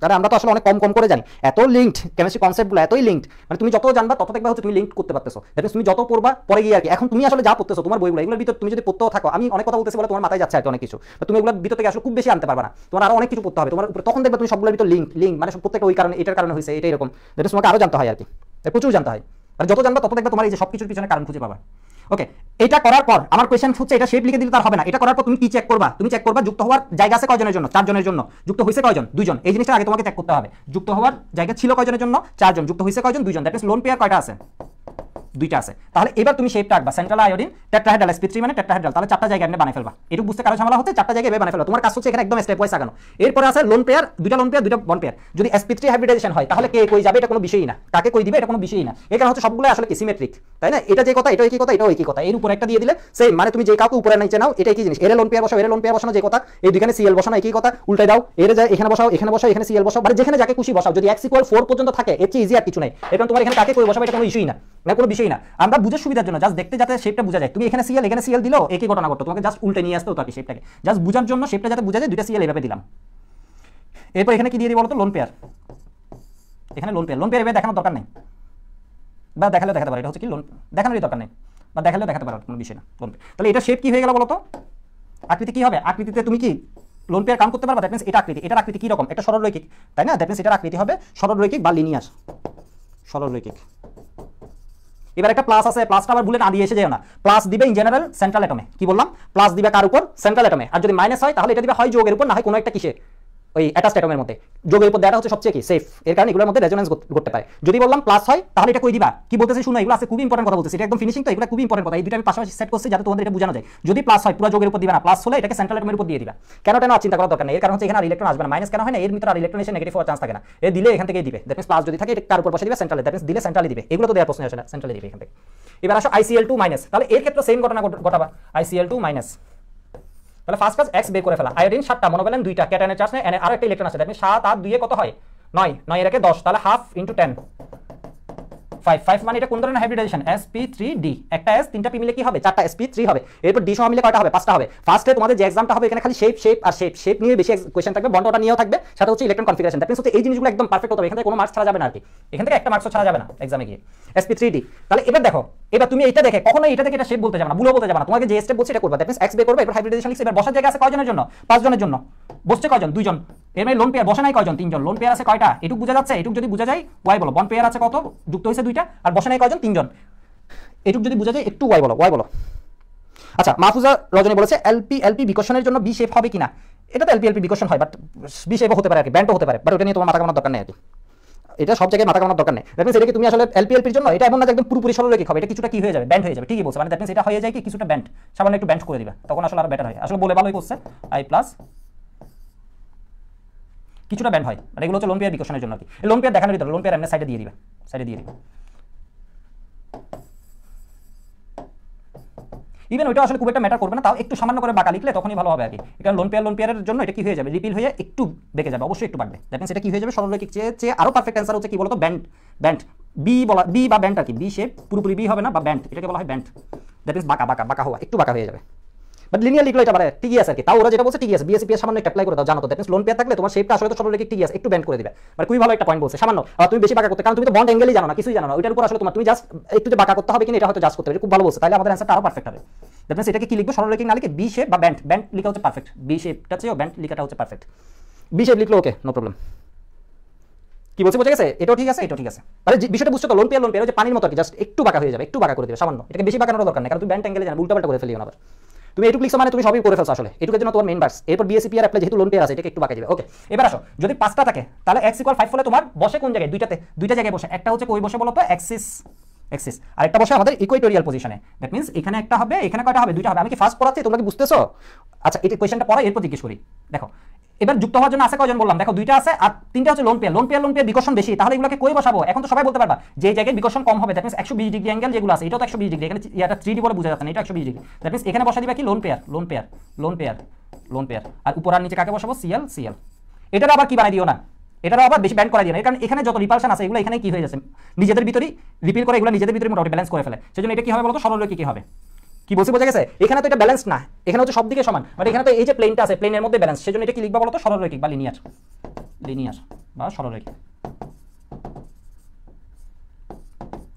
[SPEAKER 1] কারণ মানে আমরা তো আসলে অনেক কম কম করে জানি এত লিঙ্কড কেমিস্ট্রি কনসেপ্টগুলো এতই লিঙ্কড মানে তুমি যত জানবা তত দেখবা হচ্ছে তুমি লিঙ্ক করতে পারতেছো তুমি যত পড়বা পরে গিয়ে আর কি এখন তুমি আসলে যা পড়তেছো তোমার বইগুলো এগুলোর ভিতর তুমি যদি পড়তেও থাকো আমি অনেক কথা বলতেছি বলে তোমার মাথায় যাচ্ছে আর অনেক কিছু তুমি এগুলোর ভিতর থেকে আসলে খুব বেশি আনতে পারবা না তোমার আরো অনেক কিছু পড়তে হবে তোমার উপরে তখন দেখবে তুমি সবগুলোর ভিতর লিঙ্ক লিঙ্ক মানে প্রত্যেকটা ওই কারণে এটার কারণে হয়েছে এটা এরকম তোমাকে আরো জানতে হয় আর কি প্রচুর জানতে হয় আর যত জানবা তত দেখবে তোমার এই যে সব কিছুর পিছনে কারণ খুঁজে পাবা ওকে এটা করার পর আমার কোয়েশন হচ্ছে এটা শেপ লিখে দিলে তার হবে না এটা করার পর তুমি কি চেক করবা তুমি চেক করবা যুক্ত হওয়ার জায়গা আছে কয়জনের জন্য চারজনের জন্য যুক্ত হয়েছে কয়জন দুজন এই জিনিসটা আগে তোমাকে চেক করতে হবে যুক্ত হওয়ার জায়গা ছিল কয়জনের জন্য চারজন যুক্ত হয়েছে কয়জন দুজন দ্যাট লোন পেয়ার কয়টা আছে দুইটা আছে তাহলে এবার তুমি শেপটা আঁকবা central iodine tetrahedral sp three মানে টেট্রাহেড্রাল তাহলে চারটা জায়গায় বানিয়ে ফেলবা এটু বুঝতে কারো ঝামেলা হচ্ছে চারটা জায়গায় বানিয়ে ফেলবা তোমার কাজ হচ্ছে এখানে একদম স্টেপ ওয়াইজ আগানো এরপরে আছে লোন পেয়ার দুইটা লোন পেয়ার দুইটা বন পেয়ার যদি এসপি থ্রি হাইব্রিডাইজেশন হয় তাহলে কে কই যাবে এটা কোনো বিষয়ই না কাকে কই দিবে এটা কোনো বিষয়ই না এখানে হচ্ছে সবগুলো আসলে কি সিমেট্রিক তাই না এটা যে কথা এটা কি কথা এটা ওই কি কথা এর উপরে একটা দিয়ে দিলে সেই মানে তুমি যে কাউকে উপরে নিচে নাও এটা কি জিনিস এর লোন পেয়ার বসাও এর লোন পেয়ার বসানো যে কথা এই দুখানে সিএল বসানো একই কথা উল্টে দাও এর যা এখানে বসাও এখানে বসাও এখানে সিএল বসাও মানে যেখানে যাকে খুশি বসাও যদি এক্স ইকুয়াল ফোর পর্যন্ত থাকে এর চেয়ে ইজি আর কিছু নাই এখন তোমার এখানে কাকে কই বসাবে এটা কোনো ইস্যুই না না মানে কোনো বিষয় কিছুই না আমরা বুঝে সুবিধার জন্য জাস্ট দেখতে যাতে শেপটা বোঝা যায় তুমি এখানে সিএল এখানে সিএল দিলো একই ঘটনা করতো তোমাকে জাস্ট উল্টে নিয়ে আসতে হতো আর শেপটাকে জাস্ট বোঝার জন্য শেপটা যাতে বোঝা যায় দুইটা সিএল এভাবে দিলাম এরপর এখানে কি দিয়ে দিই বলতো লোন পেয়ার এখানে লোন পেয়ার লোন পেয়ার এভাবে দেখানোর দরকার নেই বা দেখালেও দেখাতে পারো এটা হচ্ছে কি লোন দেখানোরই দরকার নেই বা দেখালেও দেখাতে পারো কোনো বিষয় না লোন পেয়ার তাহলে এটা শেপ কি হয়ে গেল বলতো আকৃতি কী হবে আকৃতিতে তুমি কি লোন পেয়ার কাম করতে পারবা দ্যাট মিনস এটা আকৃতি এটার আকৃতি কীরকম রকম একটা সরলরৈখিক তাই না দ্যাট মিনস এটার আকৃতি হবে সরলরৈখিক বা লিনিয়ার সরলরৈখিক এবার একটা প্লাস আছে প্লাসটা আবার ভুলে না দিয়ে এসে যায় না প্লাস দিবে ইন জেনারেল সেন্ট্রাল অ্যাটমে কি বললাম প্লাস দিবে কার উপর সেন্ট্রাল অ্যাটমে আর যদি মাইনাস হয় তাহলে এটা দিবে হয় যোগের উপর না হয় কোনো একটা কিসে ওই অ্যাটাচ অ্যাটমের মধ্যে যোগের উপর দেওয়াটা হচ্ছে সবচেয়ে কি সেফ এর কারণে এগুলোর মধ্যে রেজোনেন্স করতে পারে যদি বললাম প্লাস হয় তাহলে এটা কই দিবা কি বলতেছে শুনো এগুলো আছে খুব ইম্পর্টেন্ট কথা বলতেছে এটা একদম ফিনিশিং তো এগুলো খুব ইম্পর্টেন্ট কথা এই দুটো আমি পাশাপাশি সেট করছি যাতে তোমাদের এটা বোঝানো যায় যদি প্লাস হয় পুরো যোগের উপর দিবা না প্লাস হলে এটাকে সেন্ট্রাল অ্যাটমের উপর দিয়ে দিবা কেন এটা না চিন্তা করার দরকার নেই এর কারণ হচ্ছে এখানে আর ইলেকট্রন আসবে না মাইনাস কেন হয় না এর ভিতরে আর ইলেকট্রন এসে নেগেটিভ হওয়ার চান্স থাকে না এ দিলে এখান থেকে দিবে দ্যাট মিনস প্লাস যদি থাকে এটা কার উপর বসে দিবে সেন্ট্রালে দ্যাট মিনস দিলে সেন্ট্রালে দিবে এগুলো তো দেওয়ার প্রশ্ন আসে না সেন্ট্রালে দিবে এখান থেকে এবার আসো আইসিএল টু মাইনাস তাহলে এর ক্ষেত্রে সেম ঘটনা ঘটাবা আইসিএল টু মাইনাস তাহলে ফার্স্ট কাজ এক্স বের করে ফেলা আয়োডিন সাতটা মনে মনোবেলেন দুইটা ক্যাটানের চার্জ নেই আর একটা ইলেকট্রন আছে আপনি সাত আর দুয়ে কত হয় নয় নয় এরকে দশ তাহলে half into ten five five মানে এটা কোন ধরনের hybridization s P three d একটা এস তিনটা পি মিলে কি হবে চারটা এস পি থ্রি হবে এরপর ডি সহ মিলে কয়টা হবে পাঁচটা হবে ফার্স্টে তোমাদের যে এক্সামটা হবে এখানে খালি শেপ শেপ আর শেপ শেপ নিয়ে বেশি কোয়েশন থাকবে বন্ড ওটা নিয়েও থাকবে সাথে হচ্ছে ইলেকট্রন কনফিগারেশন দ্যাট মিনস হচ্ছে এই জিনিসগুলো একদম পারফেক্ট হবে এখানে কোনো মার্কস ছাড়া যাবে না আর কি এখান থেকে একটা মার্কস ছাড়া যাবে না এক্সামে গিয়ে এস পি থ্রি ডি তাহলে এবার দেখো এবার তুমি এটা দেখে কখনো এটা দেখে এটা শেপ বলতে যাবে না বুলো বলতে যাবে না তোমাকে যে স্টেপ বলছে এটা করবে দ্যাট এক্স বের করবে এবার হাইব্রিডাইজেশন লিখছে এবার বসার জায়গা আছে কয়জনের জন্য পাঁচজনের জন্য বসছে কয়জন দুইজন এর মানে লোন পেয়ার বসে নাই কয়জন তিনজন লোন পেয়ার আছে কয়টা এটুক বোঝা যাচ্ছে এটুক যদি বোঝা যায় ওয়াই বলো বন পেয়ার আছে কত যুক্ত হয়েছে দুইটা আর বসে নাই কয়জন তিনজন এটুক যদি বোঝা যায় একটু ওয়াই বলো ওয়াই বলো আচ্ছা মাহফুজা রজনী বলেছে এলপি এলপি বিকশনের জন্য বি শেপ হবে কিনা এটা তো এলপি এলপি বিকশন হয় বাট বি শেপ হতে পারে আর কি ব্যান্ডও হতে পারে বাট ওটা নিয়ে তোমার মাথা কামানোর দরকার নেই আর কি এটা সব জায়গায় মাথা কামানোর দরকার নেই দ্যাট মিনস এটা কি তুমি আসলে এলপিএলপির জন্য এটা এমন না একদম পুরোপুরি সরলরেখী হবে এটা কিছুটা কি হয়ে যাবে ব্যান্ড হয়ে যাবে ঠিকই বলছে মানে দেখেন সেটা হয়ে যায় কি কিছুটা ব্যান্ড সামান্য একটু ব্যান্ড করে দিবে তখন আসলে আরো বেটার হয় আসলে বলে ভালোই করছে আই প্লাস কিছুটা ব্যান্ড হয় মানে এগুলো হচ্ছে লোন পেয়ার বিকশনের জন্য আর কি লোন পেয়ার দেখানোর ভিতরে লোন পেয়ার এমনি সাইডে দিয়ে দিবে সাইডে দিয়ে দিবে ইভেন ওইটা আসলে খুব একটা ম্যাটার করবে না তাও একটু সামান্য করে বাঁকা লিখলে তখনই ভালো হবে আগে কারণ লোন পেয়ার লোন পেয়ারের জন্য এটা কি হয়ে যাবে রিপিল হয়ে একটু বেঁকে যাবে অবশ্যই একটু বাড়বে দ্যাট মিনস এটা কি হয়ে যাবে সরলরৈখিক চেয়ে চেয়ে আরও পারফেক্ট অ্যান্সার হচ্ছে কি বলতো ব্যান্ড ব্যান্ড বি বলা বি বা ব্যান্ড আর কি বি শেপ পুরোপুরি বি হবে না বা ব্যান্ড এটাকে বলা হয় ব্যান্ড দ্যাট মিনস বাঁকা বাঁকা বাঁকা হওয়া একটু বাঁকা হয়ে যাবে বাট লিনিয়ার লিখলো এটা মানে ঠিকই আছে আর কি তাও ওরা যেটা বলছে ঠিকই আছে বিএসসি পিএস সামান্য অ্যাপ্লাই করে দাও জানো তো দ্যাট লোন পেয়ার থাকলে তোমার শেপটা আসলে তো সব রেখে ঠিকই আছে একটু ব্যান্ড করে দিবে মানে খুবই ভালো একটা পয়েন্ট বলছে সামান্য তুমি বেশি বাঁকা করতে কারণ তুমি তো বন্ড অ্যাঙ্গেলই জানো না কিছুই জানো না ওইটার উপর আসলে তোমার তুমি জাস্ট একটু যে বাঁকা করতে হবে কিনা এটা হয়তো জাস্ট করতে হবে খুব ভালো বলছে তাহলে আমাদের অ্যান্সারটা আরো পারফেক্ট হবে দ্যাট মিনস এটাকে কি লিখবো সরলরেখা না লিখে বি শেপ বা ব্যান্ড ব্যান্ড লিখা হচ্ছে পারফেক্ট বি শেপটা চেয়েও ব্যান্ড লিখাটা হচ্ছে পারফেক্ট বি শেপ লিখলো ওকে নো প্রবলেম কি বলছে বুঝে গেছে এটাও ঠিক আছে এটাও ঠিক আছে মানে বিষয়টা বুঝছো তো লোন পেয়ে লোন পেয়ে যে পানির মতো আর কি জাস্ট একটু বাঁকা হয়ে যাবে একটু বাঁকা করে দেবে সামান্য এটাকে বেশি বাঁকানোর দরকার নেই কারণ তুমি ব্যান্ড অ্যাঙ্গেলে জানো উল্টা পাল্টা করে ফেলিও আবার তুমি এটুকু লিখছো মানে তুমি সবই করে ফেলছো আসলে এটুকের জন্য তোমার মেন বার্স এরপর বিএসসি আর অ্যাপ্লাই যেহেতু লোন পেয়ে আছে এটাকে একটু বাকি যাবে ওকে এবার আসো যদি পাঁচটা থাকে তাহলে এক্স ইকুয়াল ফাইভ ফলে তোমার বসে কোন জায়গায় দুইটাতে দুইটা জায়গায় বসে একটা হচ্ছে কই বসে বলো তো অ্যাক্সিস এক্সিস আর একটা বসে আমাদের ইকুয়েটোরিয়াল পজিশনে দ্যাট মিনস এখানে একটা হবে এখানে কয়টা হবে দুইটা হবে আমি কি ফার্স্ট পড়াচ্ছি তোমরা কি বুঝতেছো আচ্ছা এটা কোয়েশনটা পড়া এরপর জিজ্ঞেস করি দেখো এবার যুক্ত হওয়ার জন্য আছে কয়জন বললাম দেখো দুইটা আছে আর তিনটা হচ্ছে lone pair lone pair lone pair বিকর্ষণ বেশি তাহলে এগুলোকে কই বসাবো এখন তো সবাই বলতে পারবা যে জায়গায় বিকর্ষণ কম হবে দ্যাট মিনস একশো ডিগ্রি অ্যাঙ্গেল যেগুলো আছে এটাও তো একশো ডিগ্রি এখানে এটা থ্রি ডি বলে বোঝা যাচ্ছে না এটা একশো বিশ ডিগ্রি দ্যাট মিনস এখানে বসা দিবে কি lone pair lone pair lone pair lone pair আর উপর আর নিচে কাকে বসাবো সিএল সিএল এটারও আবার কি বানিয়ে দিও না এটারও আবার বেশি ব্যান্ড করা দিও না কারণ এখানে যত রিপালশন আছে এগুলো এখানে কি হয়ে যাচ্ছে নিজেদের ভিতরেই রিপিল করে এগুলো নিজেদের ভিতরে মোটামুটি ব্যালেন্স করে ফেলে সেজন্য এটা কি হবে বলতো সরলরেখী কি হবে কি বলছি বোঝা গেছে এখানে তো এটা ব্যালেন্স না এখানে হচ্ছে সব দিকে সমান বাট এখানে তো এই যে প্লেনটা আছে প্লেনের মধ্যে ব্যালেন্স সেজন্য এটা কি লিখবা বলো তো সরলরৈখিক বা লিনিয়ার লিনিয়ার বা সরলরৈখিক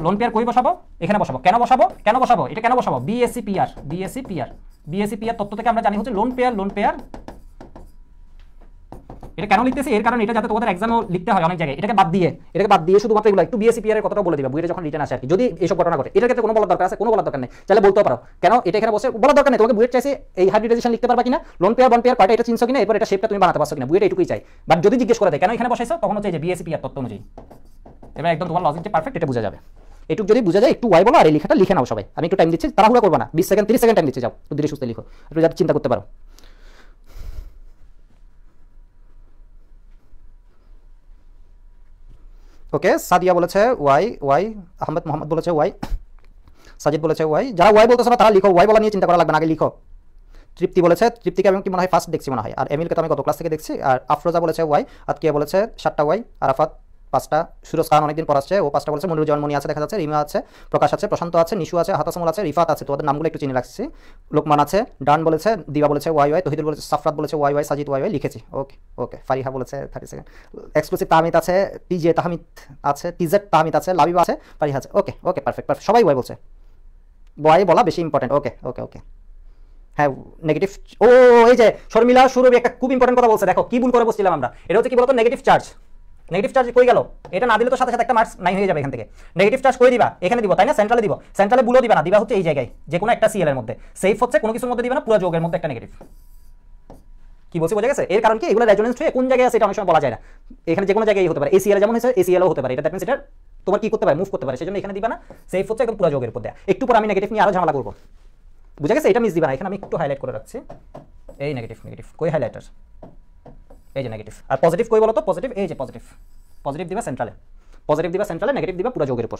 [SPEAKER 1] লোন পেয়ার কই বসাবো এখানে বসাবো কেন বসাবো কেন বসাবো এটা কেন বসাবো VSEPR VSEPR VSEPR তত্ত্ব থেকে আমরা জানি হচ্ছে লোন পেয়ার লোন পেয়ার এটা কেন লিখতেছে এর কারণ এটা যাতে তোমাদের এক্সামও লিখতে হয় অনেক জায়গায় এটাকে বাদ দিয়ে এটাকে বাদ দিয়ে শুধুমাত্র এগুলো একটু বিএসসি পিয়ারের এর কথাটা বলে দিবা বইটা যখন রিটার্ন আসে আর কি যদি এইসব ঘটনা ঘটে এটার ক্ষেত্রে কোনো বলার দরকার আছে কোনো বলার দরকার নেই তাহলে বলতে পারো কেন এটা এখানে বসে বলার দরকার নেই তোমাকে বুয়েট চাইছে এই হাইব্রিডাইজেশন লিখতে পারবা কিনা লোন পেয়ার বন পেয়ার কয়টা এটা চিনছো কিনা এরপর এটা শেপটা তুমি বানাতে পারছো কিনা বুয়েট এটুকুই চাই বাট যদি জিজ্ঞেস করে দেয় কেন এখানে বসাইছো তখন হচ্ছে যে বিএসসি পিয়ার তত্ত্ব অনুযায়ী এবার একদম তোমার লজিকটা পারফেক্ট এটা বোঝা যাবে এটুকু যদি বুঝা যায় একটু ওয়াই বলো আর এই লেখাটা লিখে নাও সবাই আমি একটু টাইম দিচ্ছি তাড়াহুড়া করবো না বিশ সেকেন্ড তিরিশ সেকেন্ড টাইম দিচ্ছি যাও একটু ধীরে সুস্থ লিখো একটু যাতে চিন্তা করতে পারো ওকে সাদিয়া বলেছে ওয়াই ওয়াই আহমেদ মোহাম্মদ বলেছে ওয়াই সাজিদ বলেছে ওয়াই যারা ওয়াই বলতেছে না তারা লিখো ওয়াই বলা নিয়ে চিন্তা করা লাগবে না আগে লিখো তৃপ্তি বলেছে তৃপ্তিকে আমি কি মনে হয় ফার্স্ট দেখছি মনে হয় আর এমিলকে তো আমি গত ক্লাস থেকে দেখছি আর আফরোজা বলেছে ওয়াই আতকিয়া বলেছে সাতটা ওয়াই আরাফাত পাঁচটা সুরজ খান অনেকদিন পর আসছে ও পাঁচটা বলছে মনিরুজ্জামান মনি আছে দেখা যাচ্ছে রিমা আছে প্রকাশ আছে প্রশান্ত আছে নিশু আছে হাতাসমল আছে রিফাত আছে তোমাদের নামগুলো একটু চিনে রাখছি লোকমান আছে ডান বলেছে দিবা বলেছে ওয়াই ওয়াই তহিদুল বলেছে সাফরাত বলেছে Y Y Sajid Y Y লিখেছি ওকে ওকে ফারিহা বলেছে থার্টি সেকেন্ড এক্সক্লুসিভ তাহমিদ আছে টিজে তাহমিদ আছে টিজেট তাহমিদ আছে লাবিবা আছে ফারিহা আছে ওকে ওকে পারফেক্ট পারফেক্ট সবাই ওয়াই বলছে ওয়াই বলা বেশি ইম্পর্টেন্ট ওকে ওকে ওকে হ্যাঁ নেগেটিভ ও এই যে শর্মিলা সুরভি একটা খুব ইম্পর্টেন্ট কথা বলছে দেখো কি ভুল করে বসছিলাম আমরা এটা হচ্ছে কি বলতো নেগেটিভ চার্জ নেগেটিভ চার্জ কই গেল এটা না দিলে তো সাথে সাথে একটা মার্কস নাই হয়ে যাবে এখান থেকে নেগেটিভ চার্জ কই দিবা এখানে দিব তাই না সেন্ট্রালে দিব সেন্ট্রালে বুলো দিবা না দিবা হচ্ছে এই জায়গায় যে কোনো একটা সিএল এর মধ্যে সেফ হচ্ছে কোনো কিছুর মধ্যে দিবা না পুরো যোগের মধ্যে একটা নেগেটিভ কি বলছি বোঝা গেছে এর কারণ কি এগুলো রেজোনেন্স হয়ে কোন জায়গায় আছে এটা অনেক সময় বলা যায় না এখানে যে কোনো জায়গায় হতে পারে এ সিএল যেমন হয়েছে এসিএলও হতে পারে এটা দেখবেন সেটা তোমার কি করতে পারে মুভ করতে পারে সেজন্য এখানে দিবা না সেফ হচ্ছে একদম পুরো যোগের উপর দেয়া একটু পর আমি নেগেটিভ নিয়ে আরো ঝামেলা করবো বুঝা গেছে এটা মিস দিবা না এখানে আমি একটু হাইলাইট করে রাখছি এই নেগেটিভ নেগেটিভ কই হাইলাইটার এই যে নেগেটিভ আর পজিটিভ কই বলতো তো পজিটিভ এই যে পজিটিভ পজিটিভ দিবা সেন্ট্রালে পজিটিভ দিবা সেন্ট্রালে নেগেটিভ দিবা পুরো যোগের উপর